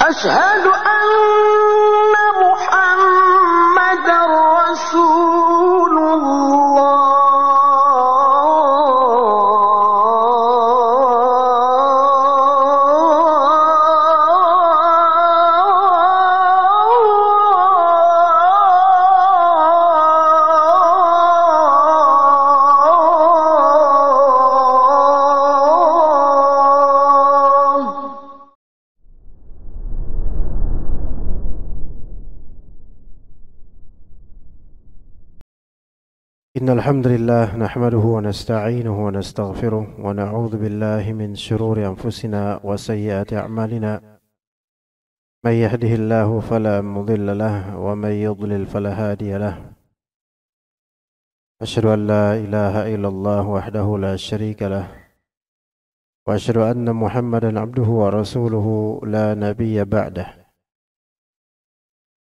أشهد أن الحمد لله نحمده ونستعينه ونستغفره ونعوذ بالله من شرور أنفسنا وسيئات أعمالنا من يهده الله فلا مضل له ومن يضلل فلا هادي له أشهد أن لا إله إلا الله وحده لا شريك له وأشهد أن محمدا عبده ورسوله لا نبي بعده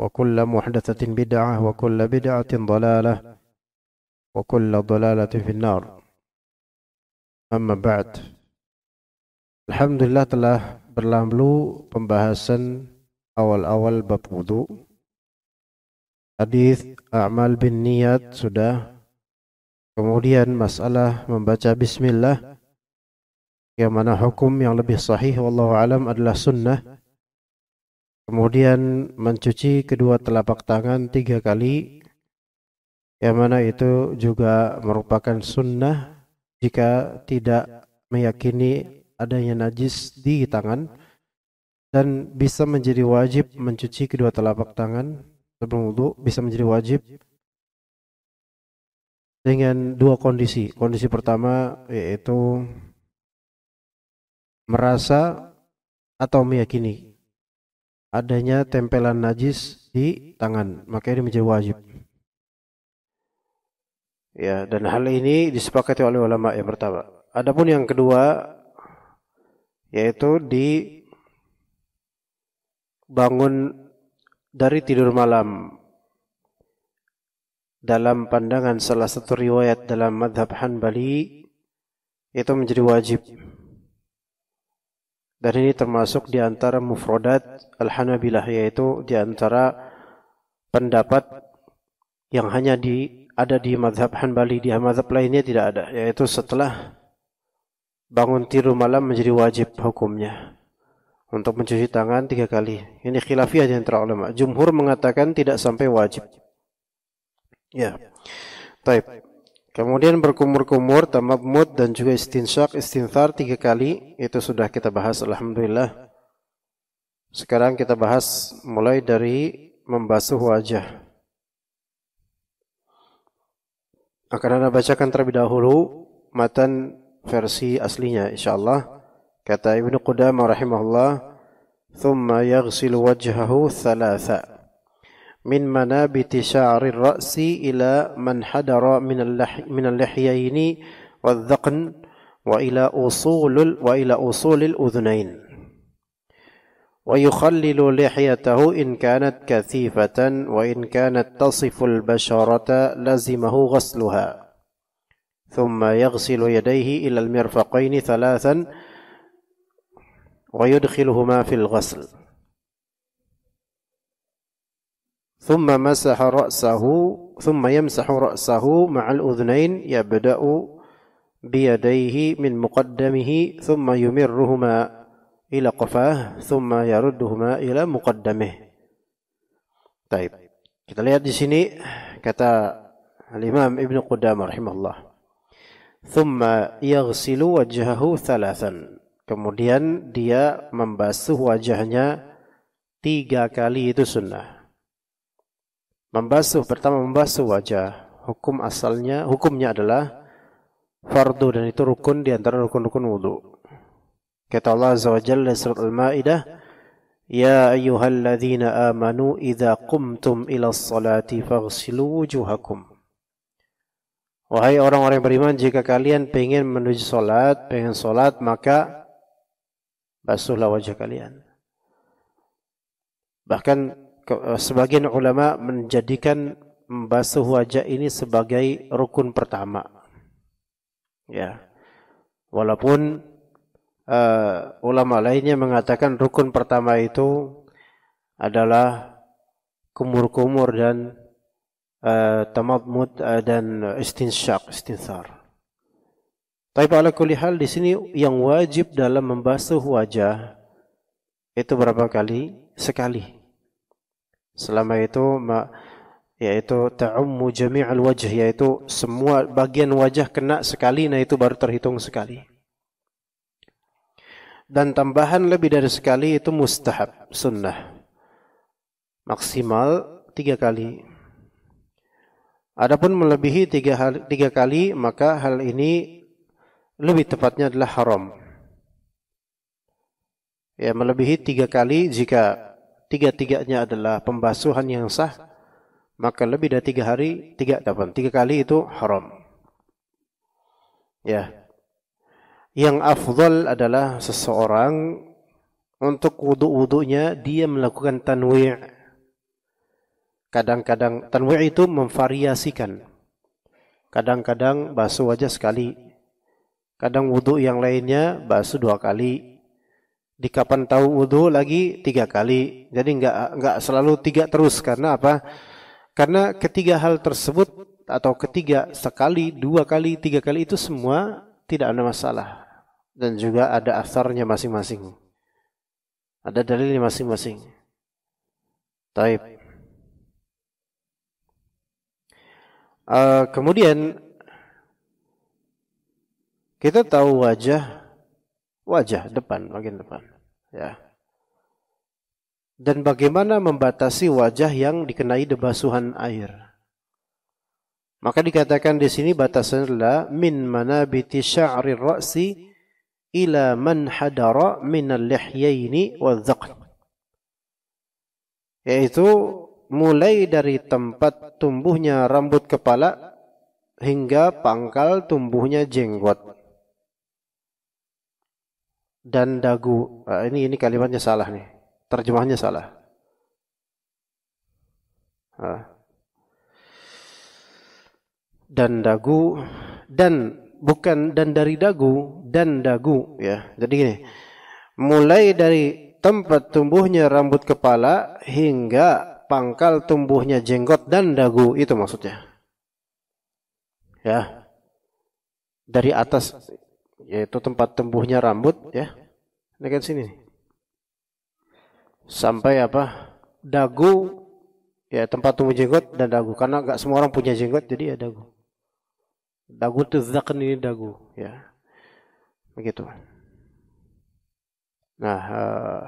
وكل محدثة بدعة وكل بدعة ضلالة وكل ضلالة في النار أما بعد لله telah berlalu pembahasan awal-awal bab hadith Hadis amal bin niat sudah Kemudian masalah membaca bismillah Yang mana hukum yang lebih sahih Wallahu alam adalah sunnah kemudian mencuci kedua telapak tangan tiga kali yang mana itu juga merupakan sunnah jika tidak meyakini adanya najis di tangan dan bisa menjadi wajib mencuci kedua telapak tangan sebelum wudhu bisa menjadi wajib dengan dua kondisi kondisi pertama yaitu merasa atau meyakini adanya tempelan najis di tangan, maka ini menjadi wajib. Ya, dan hal ini disepakati oleh ulama yang pertama. Adapun yang kedua yaitu di bangun dari tidur malam dalam pandangan salah satu riwayat dalam madhab Hanbali itu menjadi wajib dan ini termasuk di antara mufradat Al-Hanabilah yaitu di antara pendapat yang hanya di ada di madhab Hanbali, di madhab lainnya tidak ada. Yaitu setelah bangun tiru malam menjadi wajib hukumnya untuk mencuci tangan tiga kali. Ini khilafiyah yang antara ulama. Jumhur mengatakan tidak sampai wajib. Ya. Taib. Kemudian berkumur-kumur, mud, dan juga istinsyak, istinthar tiga kali. Itu sudah kita bahas, Alhamdulillah. Sekarang kita bahas mulai dari membasuh wajah. Akan Anda bacakan terlebih dahulu matan versi aslinya, insyaAllah. Kata Ibnu Qudamah rahimahullah, ثم يغسل وجهه ثلاثا من منابت شعر الرأس إلى من حدر من اللح من اللحيين والذقن وإلى أصول وإلى أصول الأذنين ويخلل لحيته إن كانت كثيفة وإن كانت تصف البشرة لزمه غسلها ثم يغسل يديه إلى المرفقين ثلاثا ويدخلهما في الغسل ثم مسح رأسه ثم يمسح رأسه مع الأذنين يبدأ بيديه من مقدمه ثم يمرهما إلى قفاه ثم يردهما إلى مقدمه طيب kita lihat di sini kata الإمام ابن قدامة رحمه الله ثم يغسل وجهه ثلاثا kemudian dia membasuh wajahnya tiga kali itu sunnah membasuh pertama membasuh wajah hukum asalnya hukumnya adalah fardu dan itu rukun di antara rukun-rukun wudu kata Allah azza wa jalla surat al-maidah ya ayyuhalladzina amanu idza qumtum ila sholati faghsilu wujuhakum wahai orang-orang beriman jika kalian ingin menuju salat ingin salat maka basuhlah wajah kalian bahkan Eh, sebagian ulama menjadikan membasuh wajah ini sebagai rukun pertama. Ya. Walaupun uh, ulama lainnya mengatakan rukun pertama itu adalah kumur-kumur dan uh, tamadmud uh, dan istinsyak, istinsar. Tapi ala kulihal di sini yang wajib dalam membasuh wajah itu berapa kali? Sekali. Sekali Selama itu yaitu ta'ummu jami'al wajh yaitu semua bagian wajah kena sekali nah itu baru terhitung sekali. Dan tambahan lebih dari sekali itu mustahab, sunnah. Maksimal tiga kali. Adapun melebihi tiga, hal, tiga kali maka hal ini lebih tepatnya adalah haram. Ya melebihi tiga kali jika tiga-tiganya adalah pembasuhan yang sah, maka lebih dari tiga hari, tiga dapat tiga kali itu haram. Ya. Yang afdol adalah seseorang untuk wudhu-wudhunya dia melakukan tanwi' kadang-kadang tanwi' itu memvariasikan kadang-kadang basuh wajah sekali kadang wudhu yang lainnya basuh dua kali di kapan tahu wudhu lagi tiga kali. Jadi nggak nggak selalu tiga terus karena apa? Karena ketiga hal tersebut atau ketiga sekali, dua kali, tiga kali itu semua tidak ada masalah dan juga ada asarnya masing-masing. Ada dalilnya masing-masing. Taib. Uh, kemudian kita tahu wajah wajah depan, bagian depan. Ya. Dan bagaimana membatasi wajah yang dikenai debasuhan air? Maka dikatakan di sini batasannya adalah min manabiti syarir ra'si ila man hadara min al-lihyaini wadh-dhaqn. Yaitu mulai dari tempat tumbuhnya rambut kepala hingga pangkal tumbuhnya jenggot dan dagu. Eh, ini ini kalimatnya salah nih. Terjemahnya salah. Dan dagu dan bukan dan dari dagu dan dagu ya. Jadi gini. Mulai dari tempat tumbuhnya rambut kepala hingga pangkal tumbuhnya jenggot dan dagu itu maksudnya. Ya. Dari atas yaitu tempat tumbuhnya rambut ya. Dekat sini Sampai apa? Dagu ya tempat tumbuh jenggot dan dagu karena nggak semua orang punya jenggot jadi ya dagu. Dagu itu zakan ini dagu ya. Begitu. Nah, eh,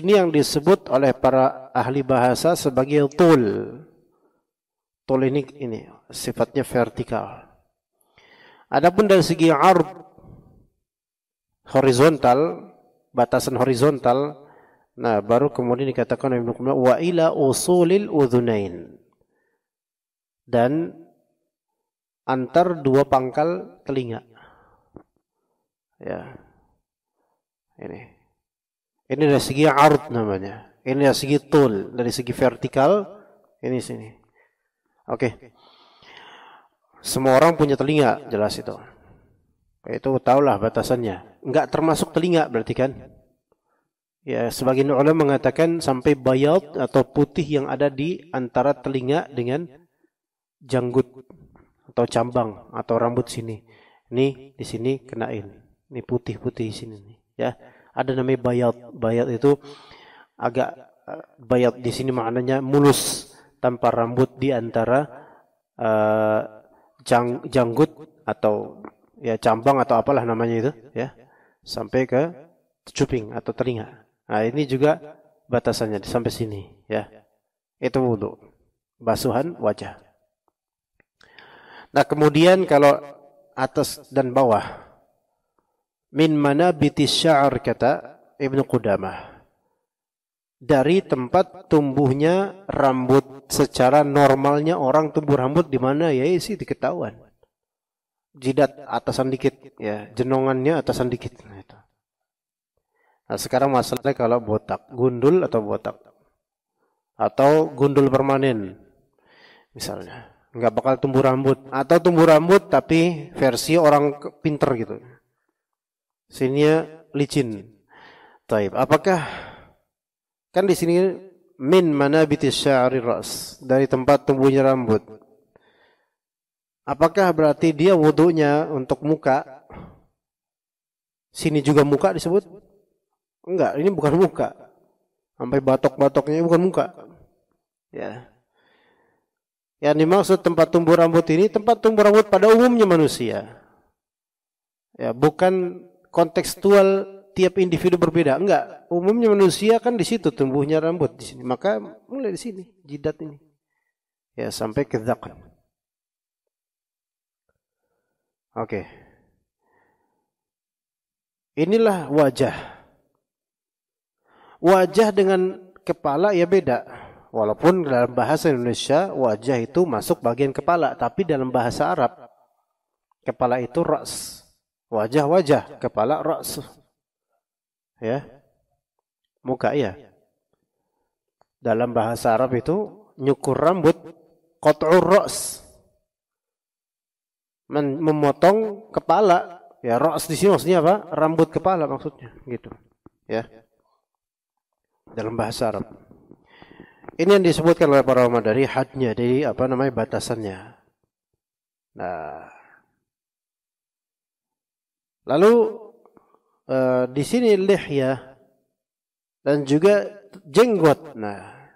ini yang disebut oleh para ahli bahasa sebagai tul. Tul ini ini sifatnya vertikal. Adapun dari segi arb horizontal, batasan horizontal, nah baru kemudian dikatakan Ibnu Qayyim wa ila usulil udhunain. Dan antar dua pangkal telinga. Ya. Ini. Ini dari segi arut namanya. Ini dari segi tul, dari segi vertikal ini sini. Oke. Okay. Semua orang punya telinga, jelas itu. Itu tahulah batasannya. Enggak termasuk telinga berarti kan? Ya, sebagian ulama mengatakan sampai bayat atau putih yang ada di antara telinga dengan janggut atau cambang atau rambut sini. Ini di sini kenain. Ini putih-putih di sini nih, ya. Ada namanya bayat. Bayat itu agak eh, bayat di sini maknanya mulus tanpa rambut di antara eh, jang, janggut atau ya cambang atau apalah namanya itu ya sampai ke cuping atau telinga. Nah, ini juga batasannya sampai sini ya. Itu wudhu. Basuhan wajah. Nah, kemudian kalau atas dan bawah min mana bitis syar kata Ibnu Qudamah dari tempat tumbuhnya rambut secara normalnya orang tumbuh rambut di mana ya isi ya diketahuan jidat atasan dikit ya jenongannya atasan dikit nah, itu. nah sekarang masalahnya kalau botak gundul atau botak atau gundul permanen misalnya nggak bakal tumbuh rambut atau tumbuh rambut tapi versi orang pinter gitu sininya licin Taib. Apakah Kan di sini min manabiti sya'ri ras, dari tempat tumbuhnya rambut. Apakah berarti dia wudhunya untuk muka? Sini juga muka disebut? Enggak, ini bukan muka. Sampai batok-batoknya bukan muka. Ya. Yang dimaksud tempat tumbuh rambut ini tempat tumbuh rambut pada umumnya manusia. Ya, bukan kontekstual tiap individu berbeda. Enggak, umumnya manusia kan di situ tumbuhnya rambut di sini. Maka mulai di sini jidat ini. Ya, sampai ke dhaqan. Oke. Inilah wajah. Wajah dengan kepala ya beda. Walaupun dalam bahasa Indonesia wajah itu masuk bagian kepala, tapi dalam bahasa Arab kepala itu ras. Wajah-wajah, kepala ras ya muka ya dalam bahasa Arab itu nyukur rambut qat'ur ra's memotong kepala ya ra's di sini maksudnya apa rambut kepala maksudnya gitu ya dalam bahasa Arab ini yang disebutkan oleh para ulama dari hadnya dari apa namanya batasannya nah lalu Eh, di sini lihya dan juga jenggot. Nah,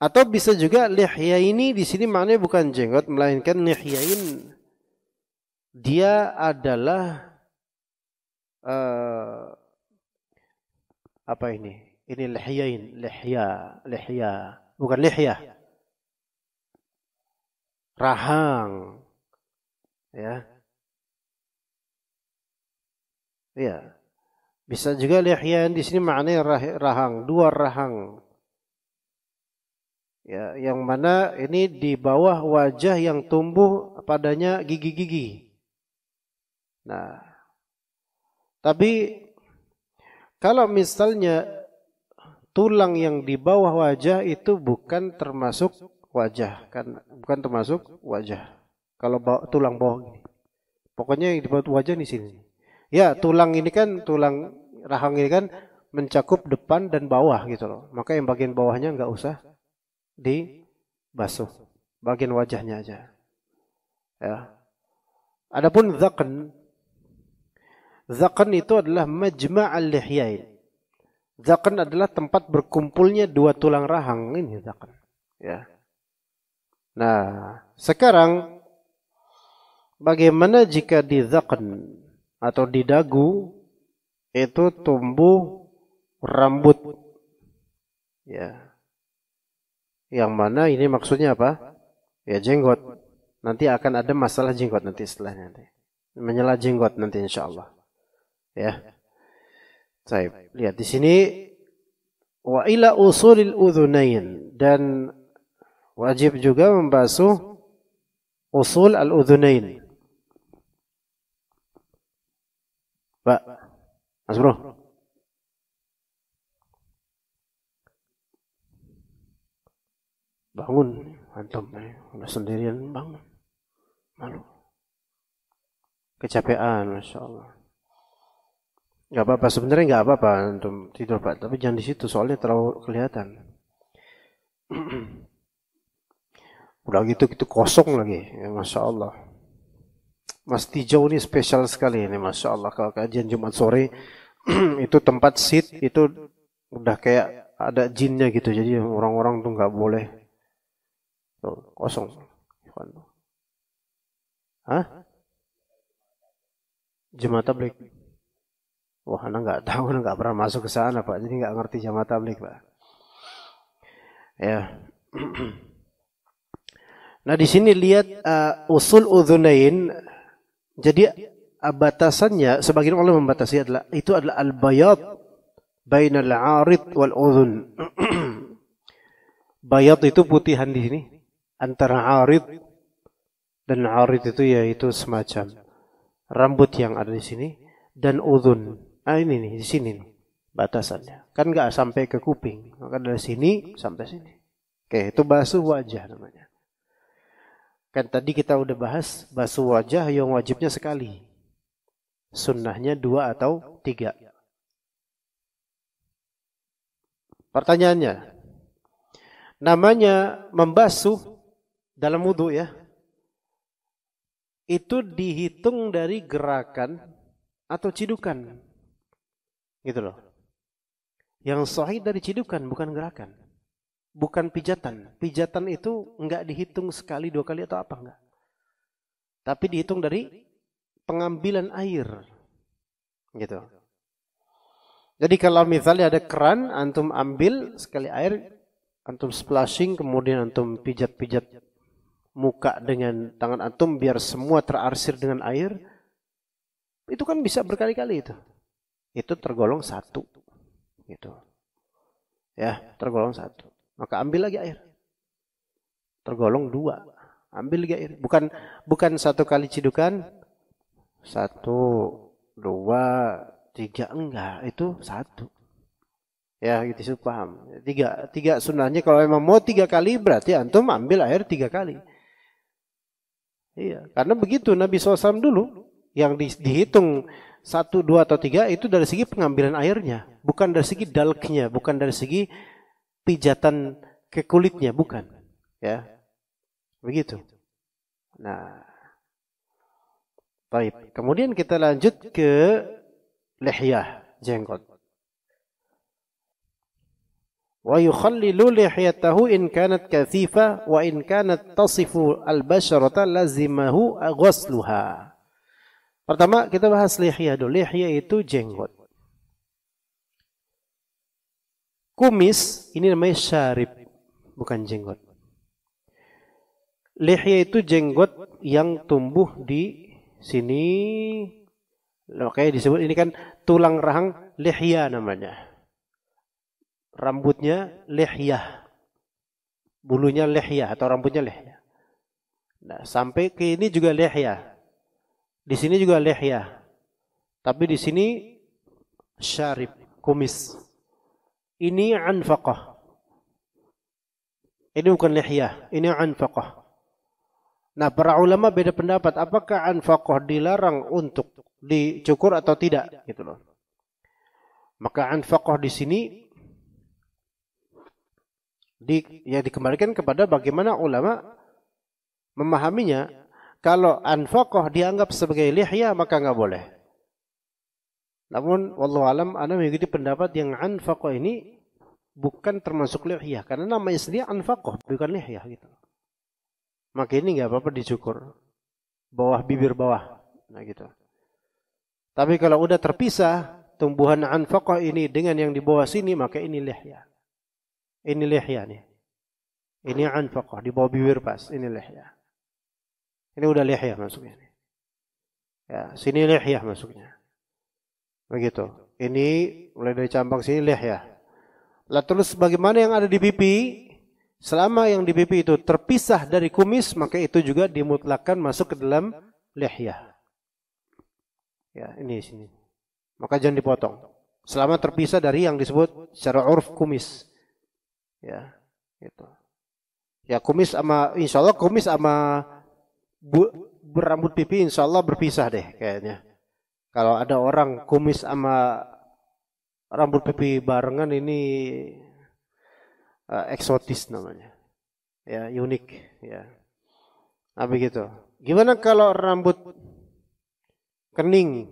atau bisa juga lihya ini di sini maknanya bukan jenggot melainkan lihyain dia adalah uh, apa ini? Ini lihyain, lihya, lihya, bukan lihya. Rahang. Ya. Ya. Bisa juga lihyan di sini maknanya rahang, dua rahang. Ya, yang mana ini di bawah wajah yang tumbuh padanya gigi-gigi. Nah, tapi kalau misalnya tulang yang di bawah wajah itu bukan termasuk wajah, kan bukan termasuk wajah. Kalau bawa, tulang bawah, pokoknya yang di bawah wajah di sini. Ya, tulang ini kan tulang rahang ini kan mencakup depan dan bawah gitu loh. Maka yang bagian bawahnya nggak usah dibasuh. Bagian wajahnya aja. Ya. Adapun zaqn Zaqn itu adalah al lihyain. Zaqn adalah tempat berkumpulnya dua tulang rahang ini zaqn. Ya. Nah, sekarang bagaimana jika di zaqn? atau di dagu itu tumbuh rambut. Ya. Yang mana ini maksudnya apa? Ya jenggot. Nanti akan ada masalah jenggot nanti setelahnya nanti. Menyela jenggot nanti insya Allah. Ya. Saya lihat di sini wa ila usulil udhunain dan wajib juga membasuh usul al udhunain Pak, Mas Bro. Bangun, antum. Udah sendirian bang, Malu. Kecapean, Masya Allah. Gak apa-apa, sebenarnya gak apa-apa antum tidur Pak. Tapi jangan di situ, soalnya terlalu kelihatan. Udah gitu, gitu kosong lagi. Ya, Masya Allah. Mas Tijo ini spesial sekali ini, masya Allah. Kalau kajian Jumat sore itu tempat sit itu udah kayak ada jinnya gitu. Jadi orang-orang tuh nggak boleh tuh, kosong. Hah? Jemaat tablik. Wah, anak nggak tahu, nggak pernah masuk ke sana, Pak. Jadi nggak ngerti jamaah tablik, Pak. Ya. nah, di sini lihat uh, usul udhunain jadi batasannya sebagian ulama membatasi adalah itu adalah al-bayad bainal arid wal udhun. Bayat itu putihan di sini antara arid dan arid itu yaitu semacam rambut yang ada di sini dan udhun. Ah ini nih di sini nih batasannya. Kan nggak sampai ke kuping, maka dari sini sampai sini. Oke, itu basuh wajah namanya. Kan tadi kita udah bahas basuh wajah yang wajibnya sekali. Sunnahnya dua atau tiga. Pertanyaannya, namanya membasuh dalam wudhu ya, itu dihitung dari gerakan atau cidukan. Gitu loh. Yang sahih dari cidukan bukan gerakan bukan pijatan. Pijatan itu enggak dihitung sekali, dua kali atau apa enggak. Tapi dihitung dari pengambilan air. Gitu. Jadi kalau misalnya ada keran, antum ambil sekali air, antum splashing, kemudian antum pijat-pijat muka dengan tangan antum biar semua terarsir dengan air. Itu kan bisa berkali-kali itu. Itu tergolong satu. Gitu. Ya, tergolong satu. Maka ambil lagi air. Tergolong dua. Ambil lagi air. Bukan bukan satu kali cidukan. Satu, dua, tiga. Enggak, itu satu. Ya, gitu paham. Tiga, tiga sunnahnya kalau memang mau tiga kali berarti antum ambil air tiga kali. Iya, karena begitu Nabi SAW dulu yang di, dihitung satu, dua atau tiga itu dari segi pengambilan airnya, bukan dari segi dalknya, bukan dari segi pijatan ke kulitnya, bukan. Ya. Begitu. Nah. Baik. Kemudian kita lanjut ke lihyah, jenggot. Wa yukhallilu lihyatahu in kanat kathifa wa in kanat tasifu al-basharata lazimahu ghasluha. Pertama kita bahas lihya dulu. Lihya itu jenggot. Kumis ini namanya syarib, bukan jenggot. Lihya itu jenggot yang tumbuh di sini. oke nah, disebut ini kan tulang rahang lihya namanya. Rambutnya lehia, Bulunya lehia atau rambutnya lehia. Nah, sampai ke ini juga lihya. Di sini juga lihya. Tapi di sini syarib, kumis. Ini anfaqah. Ini bukan lihyah, ini anfaqah. Nah, para ulama beda pendapat apakah anfaqah dilarang untuk dicukur atau tidak gitu loh. Maka anfaqah di sini di, ya dikembalikan kepada bagaimana ulama memahaminya. Kalau anfaqah dianggap sebagai lihya maka nggak boleh. Namun wallahu alam ana mengikuti pendapat yang anfaqah ini bukan termasuk lihiyah karena nama istri anfaqah bukan lihiyah gitu. Maka ini nggak apa-apa dicukur bawah bibir bawah. Nah gitu. Tapi kalau udah terpisah tumbuhan anfaqah ini dengan yang di bawah sini maka ini lihiyah. Ini lihiyah nih. Ini anfaqah di bawah bibir pas ini lihiyah. Ini udah lihiyah masuknya, Ya, sini lihiyah masuknya. Begitu. Ini mulai dari campak sini lihat ya. lalu terus bagaimana yang ada di pipi? Selama yang di pipi itu terpisah dari kumis, maka itu juga dimutlakan masuk ke dalam lehya. Ya, ini sini. Maka jangan dipotong. Selama terpisah dari yang disebut secara urf kumis. Ya, itu Ya, kumis sama insya Allah kumis sama berambut pipi insya Allah berpisah deh kayaknya. Kalau ada orang kumis sama rambut pipi barengan ini uh, eksotis namanya. Ya, unik ya. Nah, begitu. Gimana kalau rambut kening?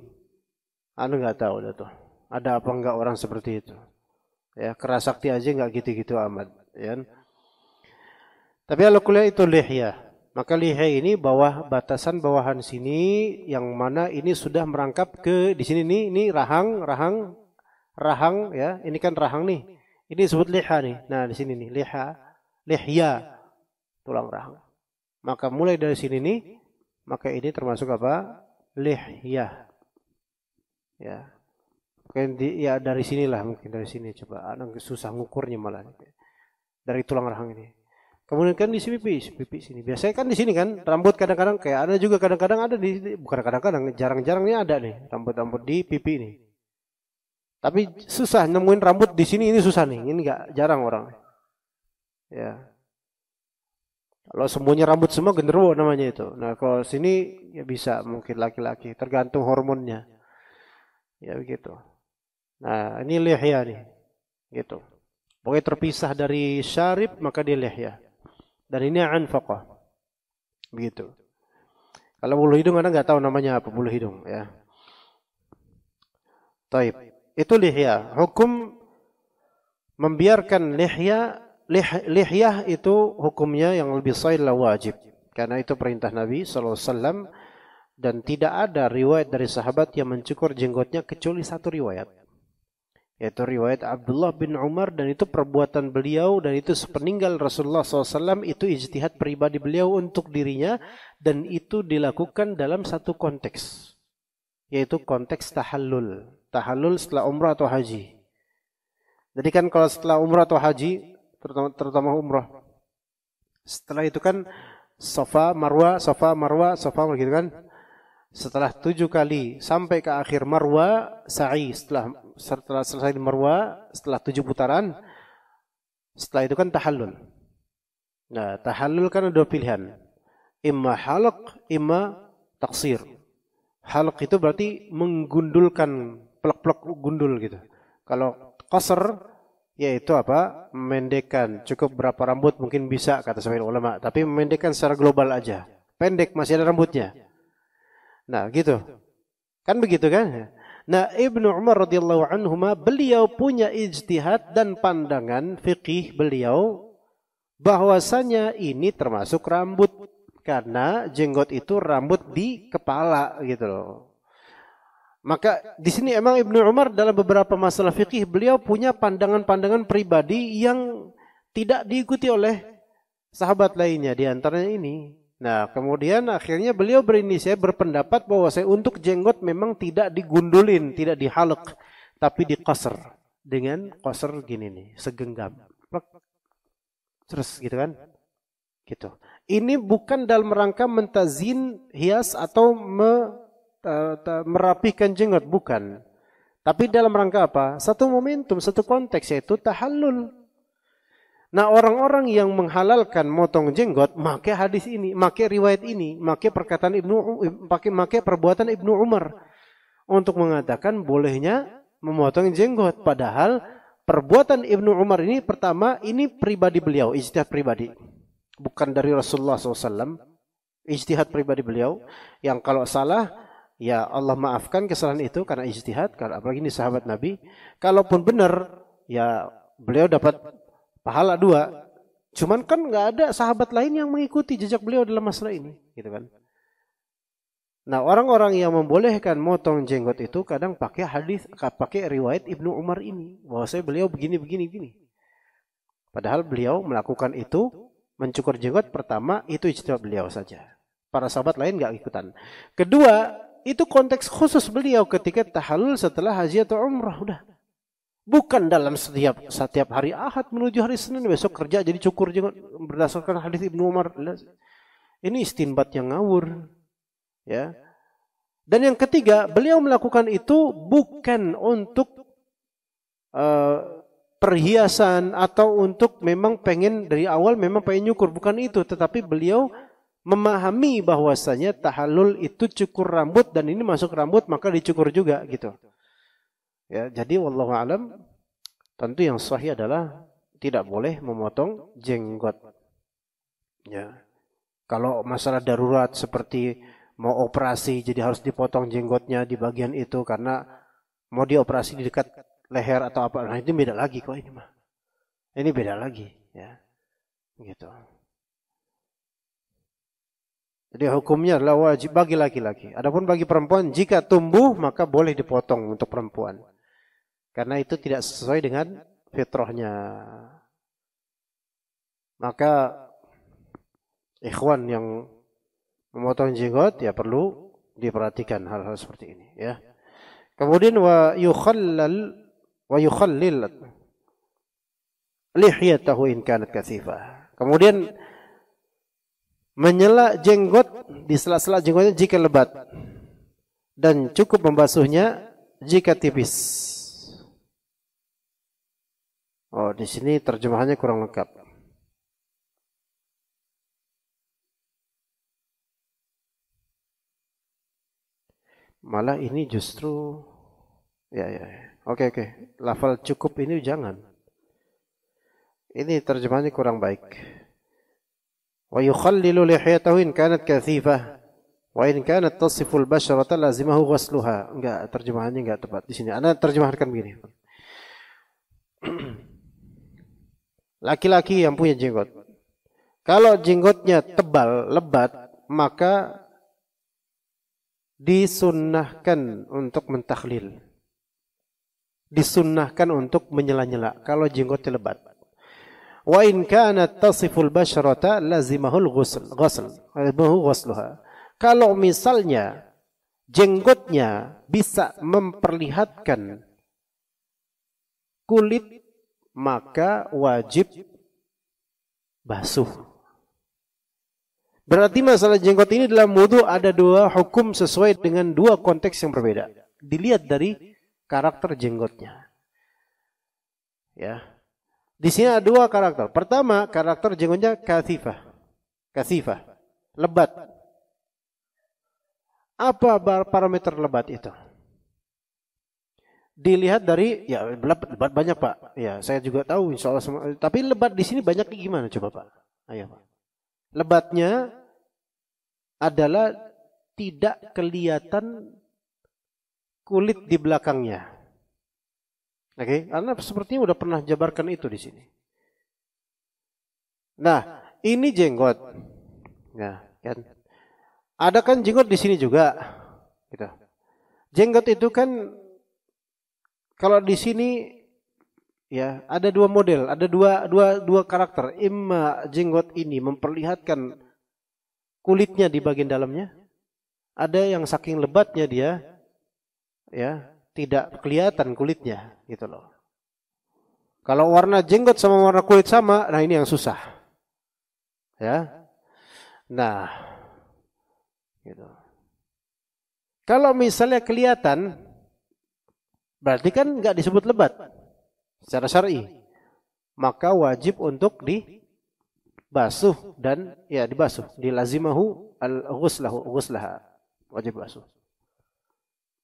Anu nggak tahu dah tuh. Ada apa enggak orang seperti itu? Ya, kerasakti aja nggak gitu-gitu amat, ya. Kan? Tapi kalau kuliah itu lihya, maka lihai ini bawah batasan bawahan sini yang mana ini sudah merangkap ke di sini nih ini rahang rahang rahang ya ini kan rahang nih ini disebut liha nih nah di sini nih liha lihya tulang rahang maka mulai dari sini nih maka ini termasuk apa lihya ya mungkin di, ya dari sinilah mungkin dari sini coba anak susah ngukurnya malah dari tulang rahang ini Kemudian kan di sini pipis, pipis sini. Biasanya kan di sini kan rambut kadang-kadang kayak ada juga kadang-kadang ada di bukan kadang-kadang jarang-jarangnya ada nih rambut-rambut di pipi ini. Tapi susah nemuin rambut di sini ini susah nih, ini nggak jarang orang. Ya. Kalau semuanya rambut semua genderuwo namanya itu. Nah kalau sini ya bisa mungkin laki-laki tergantung hormonnya. Ya begitu. Nah ini lihya nih, gitu. Pokoknya terpisah dari syarif maka dia lihya. Dan ini anfaqah. Begitu. Kalau bulu hidung Anda nggak tahu namanya apa bulu hidung ya. Taib. Itu lihya. Hukum membiarkan lihya lih, itu hukumnya yang lebih sahih wajib. Karena itu perintah Nabi sallallahu alaihi wasallam dan tidak ada riwayat dari sahabat yang mencukur jenggotnya kecuali satu riwayat yaitu riwayat Abdullah bin Umar dan itu perbuatan beliau dan itu sepeninggal Rasulullah SAW itu ijtihad pribadi beliau untuk dirinya dan itu dilakukan dalam satu konteks yaitu konteks tahallul tahallul setelah umrah atau haji jadi kan kalau setelah umrah atau haji terutama, terutama umrah setelah itu kan sofa marwa sofa marwa sofa gitu kan setelah tujuh kali sampai ke akhir marwa sa'i setelah setelah selesai di marwa setelah tujuh putaran setelah itu kan tahallul nah tahallul kan ada pilihan imma halak imma taksir halak itu berarti menggundulkan plek-plek gundul gitu kalau qasr yaitu apa memendekkan cukup berapa rambut mungkin bisa kata sebagian ulama tapi memendekkan secara global aja pendek masih ada rambutnya Nah, gitu. Kan begitu kan? Nah, Ibnu Umar radhiyallahu anhu beliau punya ijtihad dan pandangan fikih beliau bahwasanya ini termasuk rambut karena jenggot itu rambut di kepala gitu loh. Maka di sini emang Ibnu Umar dalam beberapa masalah fikih beliau punya pandangan-pandangan pribadi yang tidak diikuti oleh sahabat lainnya di antaranya ini Nah, kemudian akhirnya beliau berinisiatif berpendapat bahwa saya untuk jenggot memang tidak digundulin, tidak dihalek, tapi dikoser dengan koser gini nih, segenggam. Terus gitu kan? Gitu. Ini bukan dalam rangka mentazin hias atau me, ta, ta, merapihkan jenggot, bukan. Tapi dalam rangka apa? Satu momentum, satu konteks yaitu tahallul. Nah orang-orang yang menghalalkan motong jenggot maka hadis ini, maka riwayat ini, maka perkataan ibnu, pakai pakai perbuatan ibnu Umar untuk mengatakan bolehnya memotong jenggot. Padahal perbuatan ibnu Umar ini pertama ini pribadi beliau, ijtihad pribadi, bukan dari Rasulullah SAW. Ijtihad pribadi beliau yang kalau salah ya Allah maafkan kesalahan itu karena ijtihad. Kalau apalagi ini sahabat Nabi, kalaupun benar ya beliau dapat pahala dua. Cuman kan nggak ada sahabat lain yang mengikuti jejak beliau dalam masalah ini, gitu kan? Nah orang-orang yang membolehkan motong jenggot itu kadang pakai hadis, pakai riwayat Ibnu Umar ini, bahwa saya beliau begini begini gini. Padahal beliau melakukan itu mencukur jenggot pertama itu ijtihad beliau saja. Para sahabat lain nggak ikutan. Kedua itu konteks khusus beliau ketika tahalul setelah haji atau umrah udah. Bukan dalam setiap setiap hari Ahad menuju hari Senin besok kerja jadi cukur juga berdasarkan hadis Ibnu Umar. Ini istinbat yang ngawur. Ya. Dan yang ketiga, beliau melakukan itu bukan untuk uh, perhiasan atau untuk memang pengen dari awal memang pengen nyukur, bukan itu, tetapi beliau memahami bahwasanya tahallul itu cukur rambut dan ini masuk rambut maka dicukur juga gitu. Ya, jadi wallahu alam tentu yang sahih adalah tidak boleh memotong jenggot. Ya. Kalau masalah darurat seperti mau operasi jadi harus dipotong jenggotnya di bagian itu karena mau dioperasi di dekat leher atau apa nah itu beda lagi kok ini mah. Ini beda lagi ya. Gitu. Jadi hukumnya adalah wajib bagi laki-laki. Adapun bagi perempuan jika tumbuh maka boleh dipotong untuk perempuan. Karena itu tidak sesuai dengan fitrahnya. Maka ikhwan yang memotong jenggot ya perlu diperhatikan hal-hal seperti ini ya. Kemudian wa yukhallal wa yukhallil lihiyatahu in kanat kathifa. Kemudian menyela jenggot di sela-sela jenggotnya jika lebat dan cukup membasuhnya jika tipis. Oh, di sini terjemahannya kurang lengkap. Malah ini justru ya, ya ya. Oke oke. Lafal cukup ini jangan. Ini terjemahannya kurang baik. Wa yukhallilu lihiyatahu in kanat kathifah wa in kanat tasifu al-basharata lazimahu ghasluha. Enggak, terjemahannya enggak tepat di sini. Ana terjemahkan begini. Laki-laki yang punya jenggot. Kalau jenggotnya tebal, lebat, maka disunnahkan untuk mentahlil. Disunnahkan untuk menyela-nyela kalau jenggotnya lebat. Wa in kanat tasiful basharata lazimahul ghusl. Ghusl. ghusluha. Kalau misalnya jenggotnya bisa memperlihatkan kulit maka wajib basuh. Berarti masalah jenggot ini dalam wudhu ada dua hukum sesuai dengan dua konteks yang berbeda. Dilihat dari karakter jenggotnya. Ya. Di sini ada dua karakter. Pertama, karakter jenggotnya kathifah. Kathifah. Lebat. Apa parameter lebat itu? dilihat dari ya lebat, banyak pak ya saya juga tahu insyaallah tapi lebat di sini banyaknya gimana coba pak ayo pak lebatnya adalah tidak kelihatan kulit di belakangnya oke okay? karena sepertinya udah pernah jabarkan itu di sini nah ini jenggot ya kan ada kan jenggot di sini juga gitu jenggot itu kan kalau di sini ya ada dua model, ada dua dua dua karakter. Imma jenggot ini memperlihatkan kulitnya di bagian dalamnya. Ada yang saking lebatnya dia ya tidak kelihatan kulitnya gitu loh. Kalau warna jenggot sama warna kulit sama, nah ini yang susah. Ya. Nah, gitu. Kalau misalnya kelihatan Berarti kan nggak disebut lebat secara syar'i. Maka wajib untuk dibasuh dan ya dibasuh, dilazimahu al-ghuslahu ghuslaha. Wajib basuh.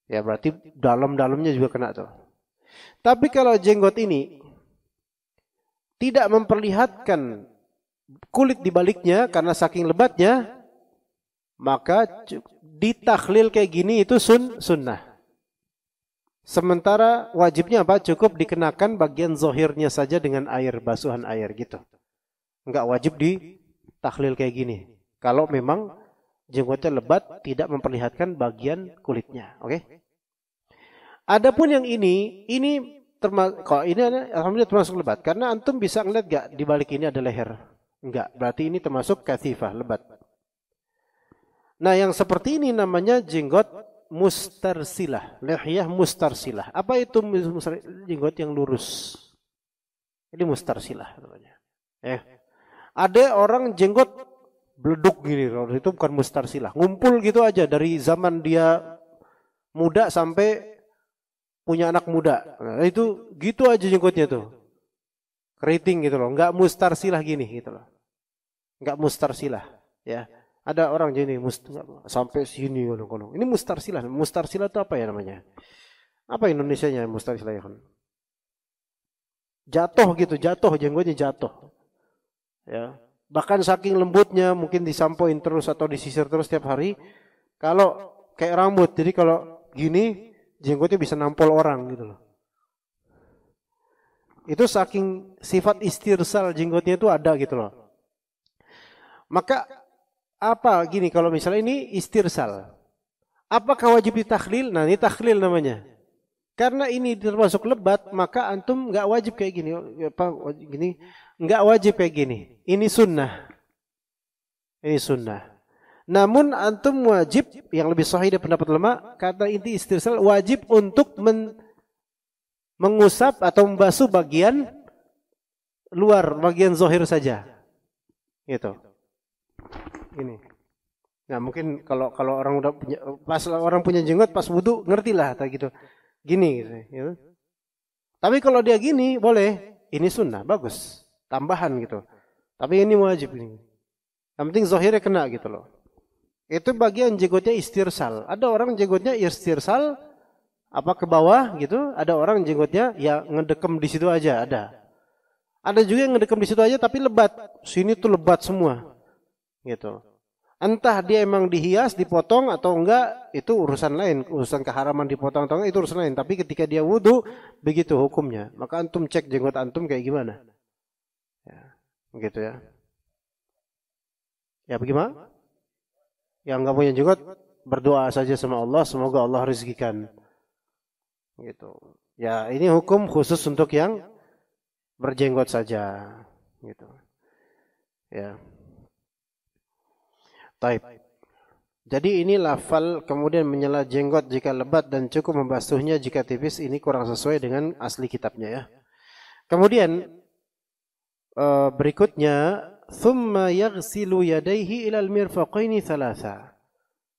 Ya berarti dalam-dalamnya juga kena tuh. Tapi kalau jenggot ini tidak memperlihatkan kulit di baliknya karena saking lebatnya, maka ditakhlil kayak gini itu sun sunnah. Sementara wajibnya apa? Cukup dikenakan bagian zohirnya saja dengan air, basuhan air gitu. Enggak wajib di tahlil kayak gini. Kalau memang jenggotnya lebat tidak memperlihatkan bagian kulitnya, oke? Okay? Adapun yang ini, ini termasuk kalau ini alhamdulillah termasuk lebat karena antum bisa ngeliat gak di balik ini ada leher? Enggak, berarti ini termasuk kathifah, lebat. Nah, yang seperti ini namanya jenggot mustarsilah. Lihyah mustarsilah. Apa itu jenggot yang lurus? Ini mustarsilah namanya. Eh. Ada orang jenggot bleduk gini, itu bukan mustarsilah. Ngumpul gitu aja dari zaman dia muda sampai punya anak muda. Nah, itu gitu aja jenggotnya tuh. Keriting gitu loh, enggak mustarsilah gini gitu loh. Enggak mustarsilah, ya. Ada orang jadi sampai sini kalau kalau Ini mustarsilah. Mustarsilah itu apa ya namanya? Apa Indonesia nya mustarsilah ya? kan Jatuh gitu, jatuh jenggotnya jatuh. Ya. Bahkan saking lembutnya mungkin disampoin terus atau disisir terus setiap hari. Kalau kayak rambut, jadi kalau gini jenggotnya bisa nampol orang gitu loh. Itu saking sifat istirsal jenggotnya itu ada gitu loh. Maka apa gini kalau misalnya ini istirsal. Apakah wajib ditakhlil? Nah ini takhlil namanya. Karena ini termasuk lebat, maka antum nggak wajib kayak gini. Apa ya, gini? Nggak wajib kayak gini. Ini sunnah. Ini sunnah. Namun antum wajib yang lebih sahih dari pendapat lama kata inti istirsal wajib untuk men, mengusap atau membasuh bagian luar, bagian zohir saja. Gitu ini. Nah mungkin kalau kalau orang udah punya pas orang punya jenggot pas wudhu ngerti lah tak gitu. Gini gitu. Ya. Tapi kalau dia gini boleh. Ini sunnah bagus tambahan gitu. Tapi ini wajib ini. Yang penting zohirnya kena gitu loh. Itu bagian jenggotnya istirsal. Ada orang jenggotnya istirsal apa ke bawah gitu. Ada orang jenggotnya ya ngedekem di situ aja ada. Ada juga yang ngedekem di situ aja tapi lebat. Sini tuh lebat semua. Gitu. Entah dia emang dihias, dipotong atau enggak, itu urusan lain. Urusan keharaman dipotong atau enggak, itu urusan lain. Tapi ketika dia wudhu, begitu hukumnya. Maka antum cek jenggot antum kayak gimana. Ya, begitu ya. Ya bagaimana? Yang enggak punya jenggot, berdoa saja sama Allah. Semoga Allah rezekikan. Gitu. Ya ini hukum khusus untuk yang berjenggot saja. Gitu. Ya. Taib. Jadi ini lafal kemudian menyela jenggot jika lebat dan cukup membasuhnya jika tipis ini kurang sesuai dengan asli kitabnya ya. Kemudian e, berikutnya thumma yaghsilu yadayhi ilal mirfaqaini thalatha.